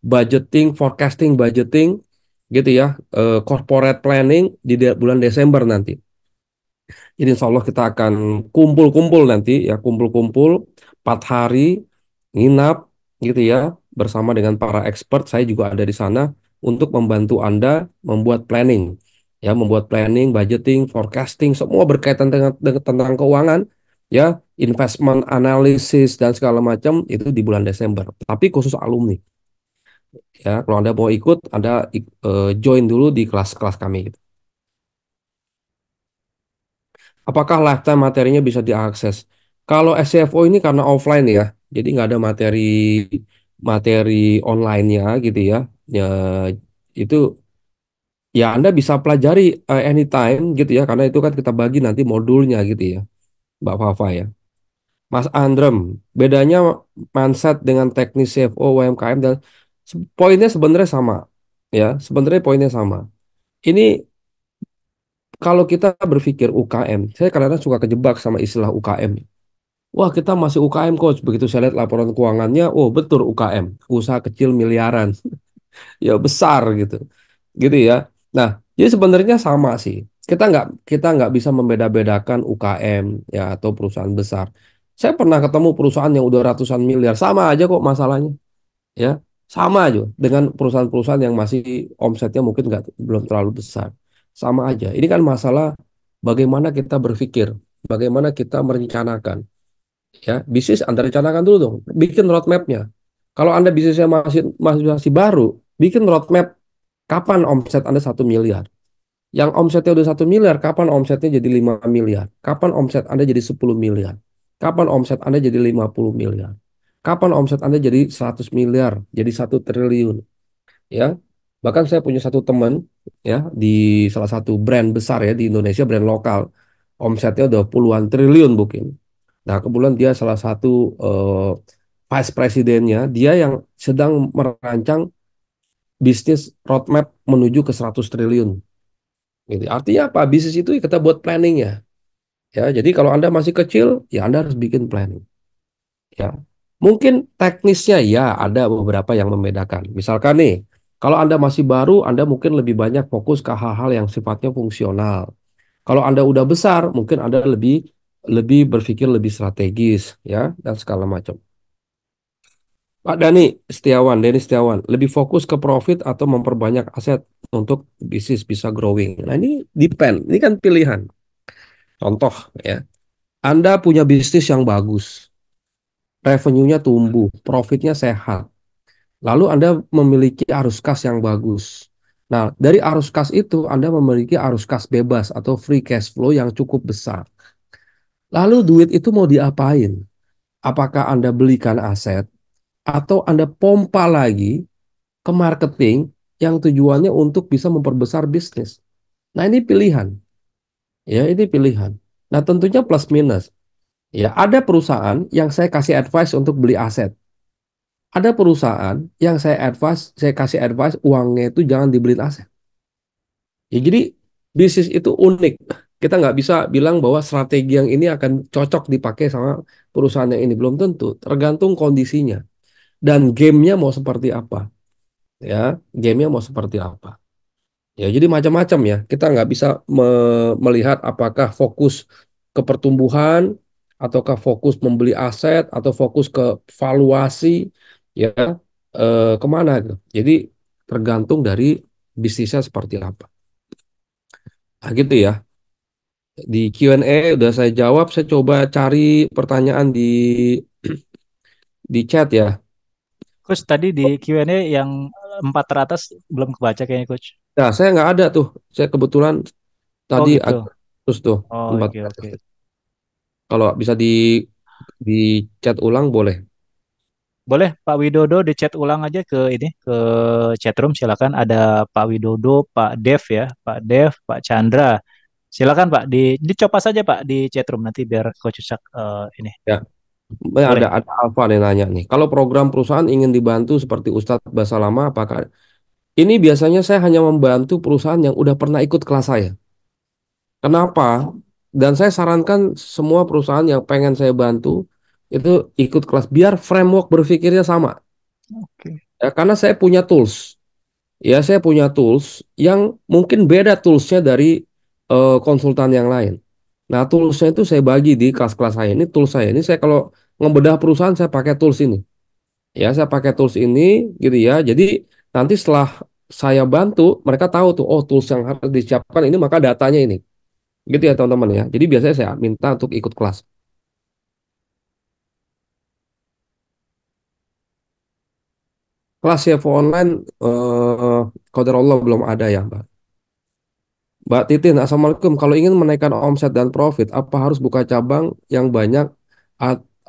budgeting, forecasting budgeting gitu ya, uh, corporate planning di de bulan Desember nanti. Jadi insya Allah kita akan kumpul-kumpul nanti ya, kumpul-kumpul 4 hari, nginap gitu ya, bersama dengan para expert, saya juga ada di sana untuk membantu Anda membuat planning ya membuat planning, budgeting, forecasting semua berkaitan dengan, dengan tentang keuangan ya investment analysis dan segala macam itu di bulan Desember tapi khusus alumni ya kalau anda mau ikut anda uh, join dulu di kelas-kelas kami gitu. apakah lifetime materinya bisa diakses kalau SCFO ini karena offline ya jadi nggak ada materi materi online-nya gitu ya. Ya itu ya Anda bisa pelajari uh, anytime gitu ya karena itu kan kita bagi nanti modulnya gitu ya. Mbak Fafa ya. Mas Andrem, bedanya mindset dengan teknis CFO UMKM dan poinnya sebenarnya sama ya, sebenarnya poinnya sama. Ini kalau kita berpikir UKM, saya kadang-kadang suka kejebak sama istilah UKM. Wah, kita masih UKM coach. Begitu saya lihat laporan keuangannya, oh betul UKM, usaha kecil miliaran. ya besar gitu. Gitu ya. Nah, jadi sebenarnya sama sih. Kita nggak kita nggak bisa membeda-bedakan UKM ya atau perusahaan besar. Saya pernah ketemu perusahaan yang udah ratusan miliar, sama aja kok masalahnya. Ya, sama aja dengan perusahaan-perusahaan yang masih omsetnya mungkin nggak belum terlalu besar. Sama aja. Ini kan masalah bagaimana kita berpikir, bagaimana kita merencanakan ya bisnis anda rencanakan dulu dong bikin roadmapnya kalau anda bisnisnya masih masih masih baru bikin roadmap kapan omset anda satu miliar yang omsetnya udah satu miliar kapan omsetnya jadi 5 miliar kapan omset anda jadi 10 miliar kapan omset anda jadi 50 miliar kapan omset anda jadi 100 miliar jadi satu triliun ya bahkan saya punya satu teman ya di salah satu brand besar ya di Indonesia brand lokal omsetnya udah puluhan triliun mungkin Nah, kebetulan dia salah satu uh, vice presidennya, dia yang sedang merancang bisnis roadmap menuju ke 100 triliun. Gitu. Artinya apa? Bisnis itu kita buat planning ya Ya, jadi kalau Anda masih kecil, ya Anda harus bikin planning. Ya. Mungkin teknisnya ya ada beberapa yang membedakan. Misalkan nih, kalau Anda masih baru, Anda mungkin lebih banyak fokus ke hal-hal yang sifatnya fungsional. Kalau Anda udah besar, mungkin Anda lebih lebih berpikir lebih strategis ya dan segala macam. Pak Dani Setiawan, Denny Setiawan, lebih fokus ke profit atau memperbanyak aset untuk bisnis bisa growing. Nah ini depend, ini kan pilihan. Contoh ya, Anda punya bisnis yang bagus, revenue-nya tumbuh, hmm. profitnya sehat, lalu Anda memiliki arus kas yang bagus. Nah dari arus kas itu Anda memiliki arus kas bebas atau free cash flow yang cukup besar. Lalu duit itu mau diapain? Apakah Anda belikan aset atau Anda pompa lagi ke marketing yang tujuannya untuk bisa memperbesar bisnis? Nah, ini pilihan. Ya, ini pilihan. Nah, tentunya plus minus. Ya, ada perusahaan yang saya kasih advice untuk beli aset ada perusahaan yang saya advice, saya kasih advice uangnya itu jangan dibeli aset. Ya, jadi bisnis itu unik kita nggak bisa bilang bahwa strategi yang ini akan cocok dipakai sama perusahaan yang ini belum tentu tergantung kondisinya dan gamenya mau seperti apa ya gamenya mau seperti apa ya jadi macam-macam ya kita nggak bisa me melihat apakah fokus ke pertumbuhan ataukah fokus membeli aset atau fokus ke valuasi ya eh, kemana gitu. jadi tergantung dari bisnisnya seperti apa nah, gitu ya di Q&A udah saya jawab, saya coba cari pertanyaan di di chat ya. Coach tadi di Q&A yang empat teratas belum kebaca kayaknya Coach. Nah, saya nggak ada tuh. Saya kebetulan tadi oh, gitu. terus tuh oh, Okay, okay. Kalau bisa di di chat ulang boleh. Boleh Pak Widodo di chat ulang aja ke ini ke chatroom silakan ada Pak Widodo, Pak Dev ya, Pak Dev, Pak Chandra. Silakan Pak, di dicoba saja Pak di chatroom nanti biar kau Ucak uh, ini. Ya. Boleh. Ada ada Alfa yang nanya nih. Kalau program perusahaan ingin dibantu seperti Ustadz Basalama apakah ini biasanya saya hanya membantu perusahaan yang udah pernah ikut kelas saya. Kenapa? Dan saya sarankan semua perusahaan yang pengen saya bantu itu ikut kelas biar framework berpikirnya sama. Okay. Ya, karena saya punya tools. Ya, saya punya tools yang mungkin beda toolsnya dari uh, konsultan yang lain. Nah, toolsnya itu saya bagi di kelas-kelas saya ini. Tools saya ini saya kalau ngebedah perusahaan saya pakai tools ini. Ya, saya pakai tools ini gitu ya. Jadi nanti setelah saya bantu, mereka tahu tuh oh tools yang harus disiapkan ini maka datanya ini. Gitu ya, teman-teman ya. Jadi biasanya saya minta untuk ikut kelas. Kelas CFO online eh uh, Allah belum ada ya, Mbak. Mbak Titin, Assalamualaikum. Kalau ingin menaikkan omset dan profit, apa harus buka cabang yang banyak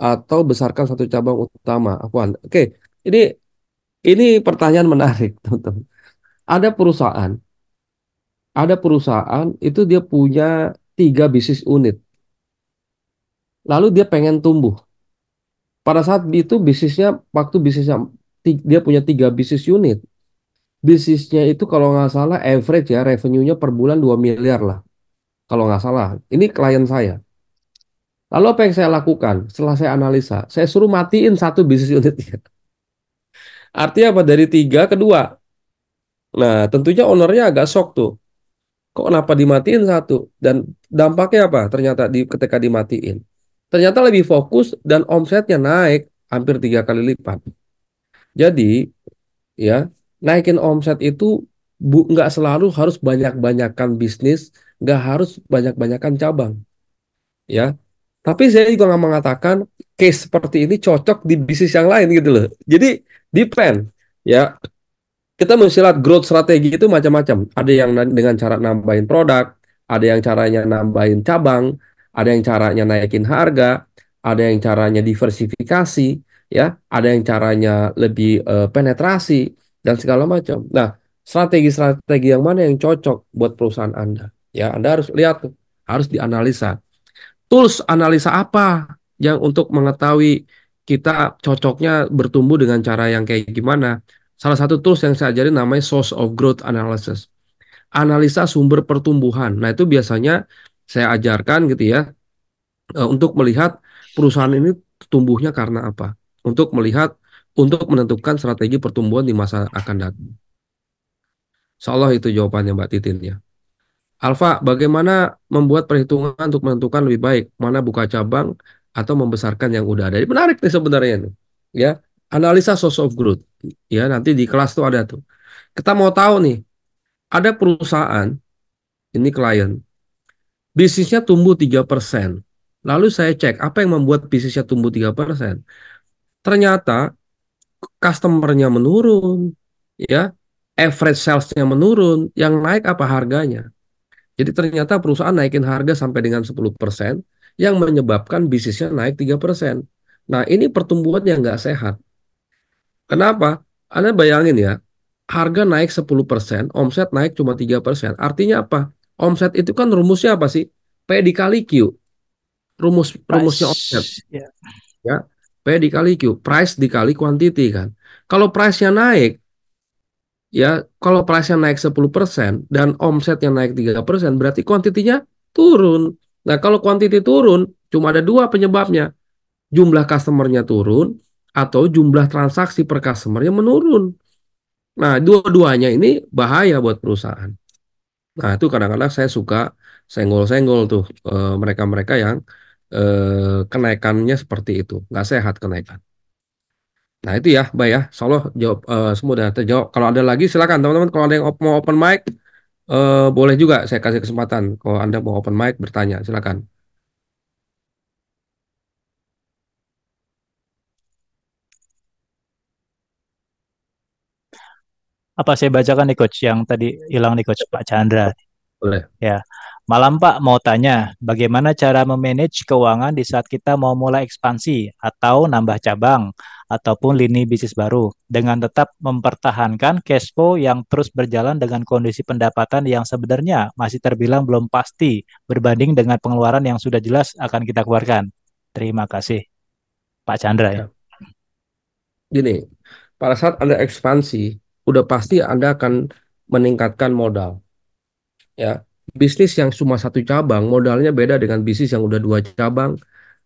atau besarkan satu cabang utama? Afwan. Oke, ini ini pertanyaan menarik, teman Ada perusahaan, ada perusahaan itu dia punya tiga bisnis unit. Lalu dia pengen tumbuh. Pada saat itu bisnisnya, waktu bisnisnya dia punya tiga bisnis unit, bisnisnya itu kalau nggak salah average ya revenue-nya per bulan 2 miliar lah. Kalau nggak salah. Ini klien saya. Lalu apa yang saya lakukan? Setelah saya analisa, saya suruh matiin satu bisnis unitnya. Artinya apa? Dari tiga ke dua. Nah, tentunya ownernya agak shock tuh. Kok kenapa dimatiin satu? Dan dampaknya apa ternyata di, ketika dimatiin? Ternyata lebih fokus dan omsetnya naik hampir tiga kali lipat. Jadi, ya naikin omset itu bu nggak selalu harus banyak-banyakan bisnis, nggak harus banyak-banyakan cabang, ya. Tapi saya juga nggak mengatakan case seperti ini cocok di bisnis yang lain gitu loh. Jadi depend, ya. Kita melihat growth strategi itu macam-macam. Ada yang dengan cara nambahin produk, ada yang caranya nambahin cabang, ada yang caranya naikin harga, ada yang caranya diversifikasi, ya, ada yang caranya lebih uh, penetrasi, dan segala macam. Nah, strategi-strategi yang mana yang cocok buat perusahaan Anda? Ya, Anda harus lihat, harus dianalisa. Tools analisa apa yang untuk mengetahui kita cocoknya bertumbuh dengan cara yang kayak gimana? Salah satu tools yang saya ajarin namanya source of growth analysis. Analisa sumber pertumbuhan. Nah, itu biasanya saya ajarkan gitu ya eh, untuk melihat perusahaan ini tumbuhnya karena apa. Untuk melihat untuk menentukan strategi pertumbuhan di masa akan datang. Seolah itu jawabannya Mbak Titin ya. Alfa, bagaimana membuat perhitungan untuk menentukan lebih baik mana buka cabang atau membesarkan yang udah ada? Ini menarik nih sebenarnya nih. Ya, analisa source of growth. Ya, nanti di kelas tuh ada tuh. Kita mau tahu nih, ada perusahaan ini klien bisnisnya tumbuh 3%. Lalu saya cek apa yang membuat bisnisnya tumbuh 3%. Ternyata customernya menurun, ya average salesnya menurun, yang naik apa harganya. Jadi ternyata perusahaan naikin harga sampai dengan 10%, yang menyebabkan bisnisnya naik 3%. Nah ini pertumbuhan yang nggak sehat. Kenapa? Anda bayangin ya, harga naik 10%, omset naik cuma 3%. Artinya apa? Omset itu kan rumusnya apa sih? P dikali Q. Rumus rumusnya omset. Ya. ya. P dikali Q, price dikali quantity kan. Kalau price-nya naik, ya kalau price-nya naik 10% dan omsetnya naik 3%, berarti kuantitinya turun. Nah kalau quantity turun, cuma ada dua penyebabnya. Jumlah customernya turun, atau jumlah transaksi per customer customer-nya menurun. Nah, dua-duanya ini bahaya buat perusahaan. Nah, itu kadang-kadang saya suka senggol-senggol tuh eh, mereka -mereka yang eh, kenaikannya seperti itu, nggak sehat kenaikan. Nah itu ya, Mbak ya, Solo jawab eh, semua dan terjawab. Kalau ada lagi silakan teman-teman. Kalau ada yang op mau open mic, eh, boleh juga saya kasih kesempatan. Kalau anda mau open mic bertanya, silakan. Apa saya bacakan nih coach yang tadi hilang nih coach Pak Chandra? Boleh. Ya. Malam Pak, mau tanya, bagaimana cara memanage keuangan di saat kita mau mulai ekspansi atau nambah cabang ataupun lini bisnis baru dengan tetap mempertahankan cash flow yang terus berjalan dengan kondisi pendapatan yang sebenarnya masih terbilang belum pasti berbanding dengan pengeluaran yang sudah jelas akan kita keluarkan. Terima kasih, Pak Chandra. Ya. ya. Gini, pada saat Anda ekspansi, udah pasti Anda akan meningkatkan modal. Ya, bisnis yang cuma satu cabang modalnya beda dengan bisnis yang udah dua cabang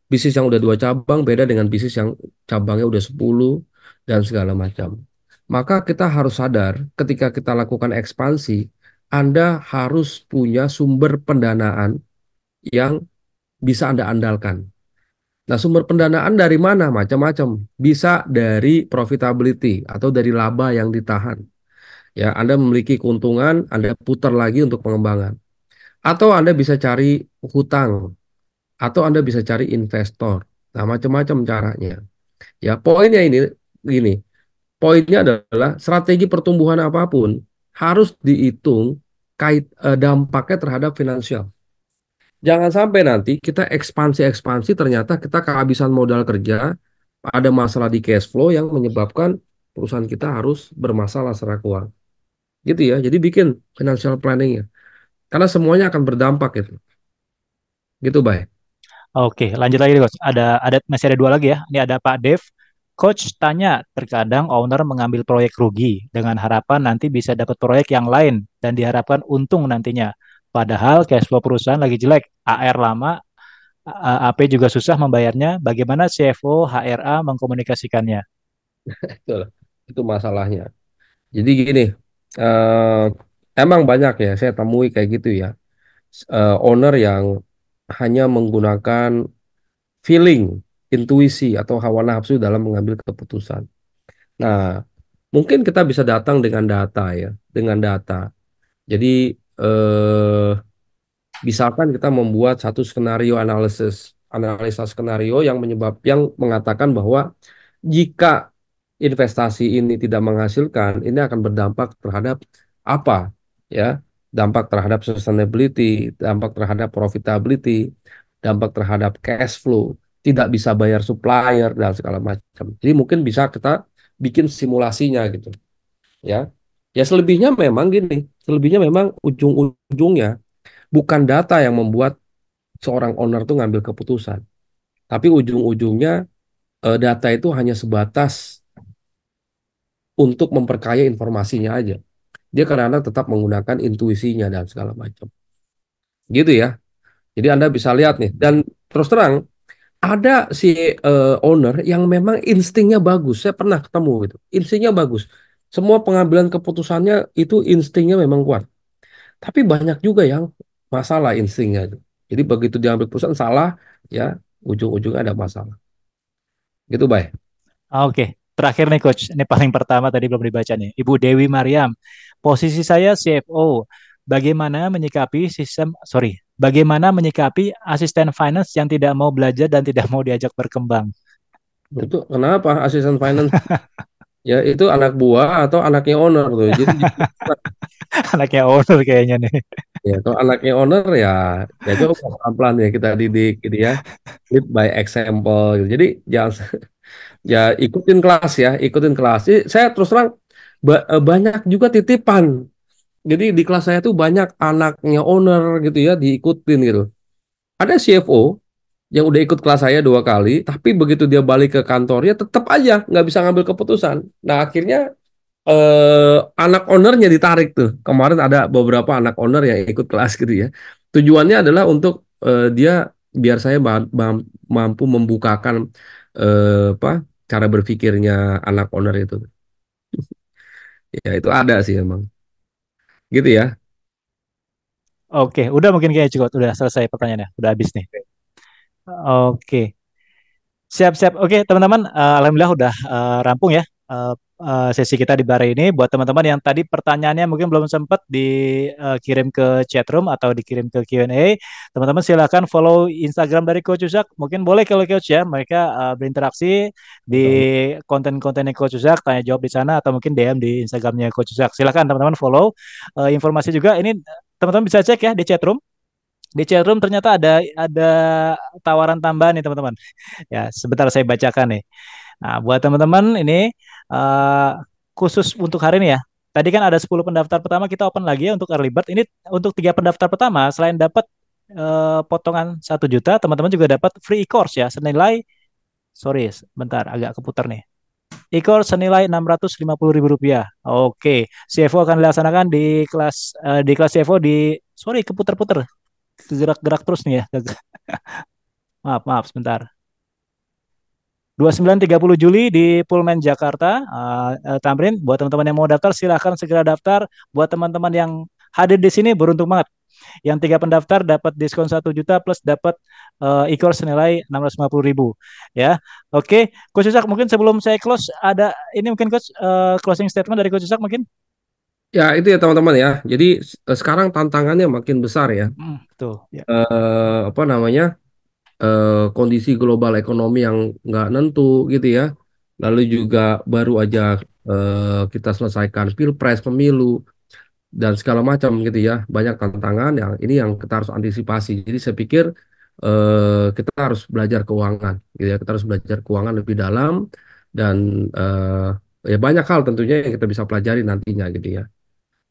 bisnis yang udah dua cabang beda dengan bisnis yang cabangnya udah sepuluh dan segala macam maka kita harus sadar ketika kita lakukan ekspansi anda harus punya sumber pendanaan yang bisa Anda andalkan. Nah, sumber pendanaan dari mana? Macam-macam. Bisa dari profitability atau dari laba yang ditahan. Ya, Anda memiliki keuntungan, Anda putar lagi untuk pengembangan. Atau Anda bisa cari hutang atau Anda bisa cari investor. Nah, macam-macam caranya. Ya, poinnya ini gini. Poinnya adalah strategi pertumbuhan apapun harus dihitung kait e, dampaknya terhadap finansial. Jangan sampai nanti kita ekspansi-ekspansi ternyata kita kehabisan modal kerja, ada masalah di cash flow yang menyebabkan perusahaan kita harus bermasalah secara keuangan. Gitu ya. Jadi bikin financial planning ya. Karena semuanya akan berdampak gitu. Gitu baik. Oke, lanjut lagi coach. Ada ada masih ada dua lagi ya. Ini ada Pak Dev. Coach tanya, terkadang owner mengambil proyek rugi dengan harapan nanti bisa dapat proyek yang lain dan diharapkan untung nantinya. Padahal cash flow perusahaan lagi jelek, AR lama, AP juga susah membayarnya. Bagaimana CFO HRA mengkomunikasikannya? Itu masalahnya. Jadi gini, eh, emang banyak ya saya temui kayak gitu ya uh, owner yang hanya menggunakan feeling intuisi atau hawa nafsu dalam mengambil keputusan nah mungkin kita bisa datang dengan data ya dengan data jadi eh, misalkan kita membuat satu skenario analisis analisa skenario yang menyebab yang mengatakan bahwa jika investasi ini tidak menghasilkan ini akan berdampak terhadap apa ya dampak terhadap sustainability, dampak terhadap profitability, dampak terhadap cash flow, tidak bisa bayar supplier dan segala macam. Jadi mungkin bisa kita bikin simulasinya gitu. Ya. Ya selebihnya memang gini, selebihnya memang ujung-ujungnya bukan data yang membuat seorang owner tuh ngambil keputusan. Tapi ujung-ujungnya eh, data itu hanya sebatas untuk memperkaya informasinya aja dia karena kadang tetap menggunakan intuisinya dan segala macam. Gitu ya. Jadi Anda bisa lihat nih. Dan terus terang, ada si uh, owner yang memang instingnya bagus. Saya pernah ketemu itu, Instingnya bagus. Semua pengambilan keputusannya itu instingnya memang kuat. Tapi banyak juga yang masalah instingnya. Jadi begitu diambil keputusan salah, ya ujung-ujungnya ada masalah. Gitu, baik. Oke. Okay. Terakhir nih Coach, ini paling pertama tadi belum dibaca nih. Ibu Dewi Mariam, Posisi saya CFO. Bagaimana menyikapi sistem sorry, bagaimana menyikapi asisten finance yang tidak mau belajar dan tidak mau diajak berkembang? Itu kenapa asisten finance? ya itu anak buah atau anaknya owner tuh. Gitu. Jadi anaknya owner kayaknya nih. Ya, kalau anaknya owner ya, ya itu pelan-pelan ya kita didik gitu ya. Lead by example gitu. Jadi jangan ya ikutin kelas ya, ikutin kelas. Jadi, saya terus terang ba eh, banyak juga titipan. Jadi di kelas saya tuh banyak anaknya owner gitu ya diikutin gitu. Ada CFO yang udah ikut kelas saya dua kali, tapi begitu dia balik ke kantornya tetap aja nggak bisa ngambil keputusan. Nah akhirnya eh, anak ownernya ditarik tuh. Kemarin ada beberapa anak owner yang ikut kelas gitu ya. Tujuannya adalah untuk eh, dia biar saya mampu membukakan eh, apa cara berpikirnya anak owner itu ya itu ada sih emang gitu ya oke udah mungkin kayak cukup udah selesai pertanyaannya udah habis nih oke siap siap oke teman-teman uh, alhamdulillah udah uh, rampung ya uh, Eh, sesi kita di bare ini buat teman-teman yang tadi pertanyaannya mungkin belum sempat dikirim eh, ke chatroom atau dikirim ke Q&A teman-teman silahkan follow Instagram dari Coach Usak mungkin boleh kalau Coach ya mereka eh, berinteraksi di konten-kontennya Coach Usak tanya jawab di sana atau mungkin DM di Instagramnya Coach Usak silahkan teman-teman follow informasi juga ini teman-teman bisa cek ya di chatroom di chatroom ternyata ada ada tawaran tambahan nih teman-teman. Ya, sebentar saya bacakan nih. Nah, buat teman-teman ini uh, khusus untuk hari ini ya. Tadi kan ada 10 pendaftar pertama kita open lagi ya untuk early bird. Ini untuk tiga pendaftar pertama selain dapat uh, potongan satu juta, teman-teman juga dapat free e course ya senilai sorry bentar agak keputar nih. Ikor senilai enam ratus lima puluh ribu rupiah. Oke, CFO akan dilaksanakan di kelas uh, di kelas CFO di sorry keputer-puter. gerak-gerak terus nih ya. maaf, maaf sebentar. 29 30 Juli di Pullman Jakarta uh, Tamrin buat teman-teman yang mau daftar silahkan segera daftar buat teman-teman yang hadir di sini beruntung banget yang tiga pendaftar dapat diskon 1 juta plus dapat uh, e-course senilai 650 ribu ya oke okay. Coach Isak mungkin sebelum saya close ada ini mungkin Coach uh, closing statement dari Coach Isak mungkin Ya itu ya teman-teman ya. Jadi sekarang tantangannya makin besar ya. Hmm, betul. Ya. Uh, apa namanya? uh, kondisi global ekonomi yang nggak nentu gitu ya. Lalu juga baru aja uh, kita selesaikan pilpres, pemilu dan segala macam gitu ya. Banyak tantangan yang ini yang kita harus antisipasi. Jadi saya pikir uh, kita harus belajar keuangan gitu ya. Kita harus belajar keuangan lebih dalam dan uh, ya banyak hal tentunya yang kita bisa pelajari nantinya gitu ya.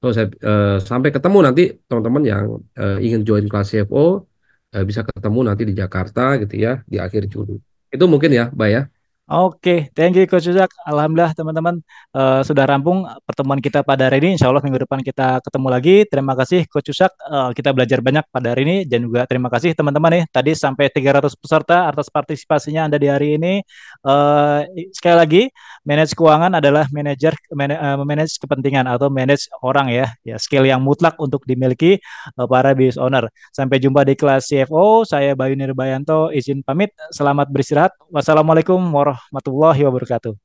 So saya uh, sampai ketemu nanti teman-teman yang uh, ingin join kelas CFO Eh, bisa ketemu nanti di Jakarta gitu ya di akhir Juni. Itu mungkin ya, Mbak ya. Oke, thank you Coach Uzak. Alhamdulillah teman-teman uh, sudah rampung pertemuan kita pada hari ini. Insya Allah minggu depan kita ketemu lagi. Terima kasih Coach Uzak. Uh, kita belajar banyak pada hari ini dan juga terima kasih teman-teman nih. Ya. Tadi sampai 300 peserta atas partisipasinya Anda di hari ini. Uh, sekali lagi, manage keuangan adalah manajer memanage kepentingan atau manage orang ya. Ya skill yang mutlak untuk dimiliki uh, para business owner. Sampai jumpa di kelas CFO. Saya Bayu Nirbayanto izin pamit. Selamat beristirahat. Wassalamualaikum warahmatullahi wabarakatuh warahmatullahi wabarakatuh.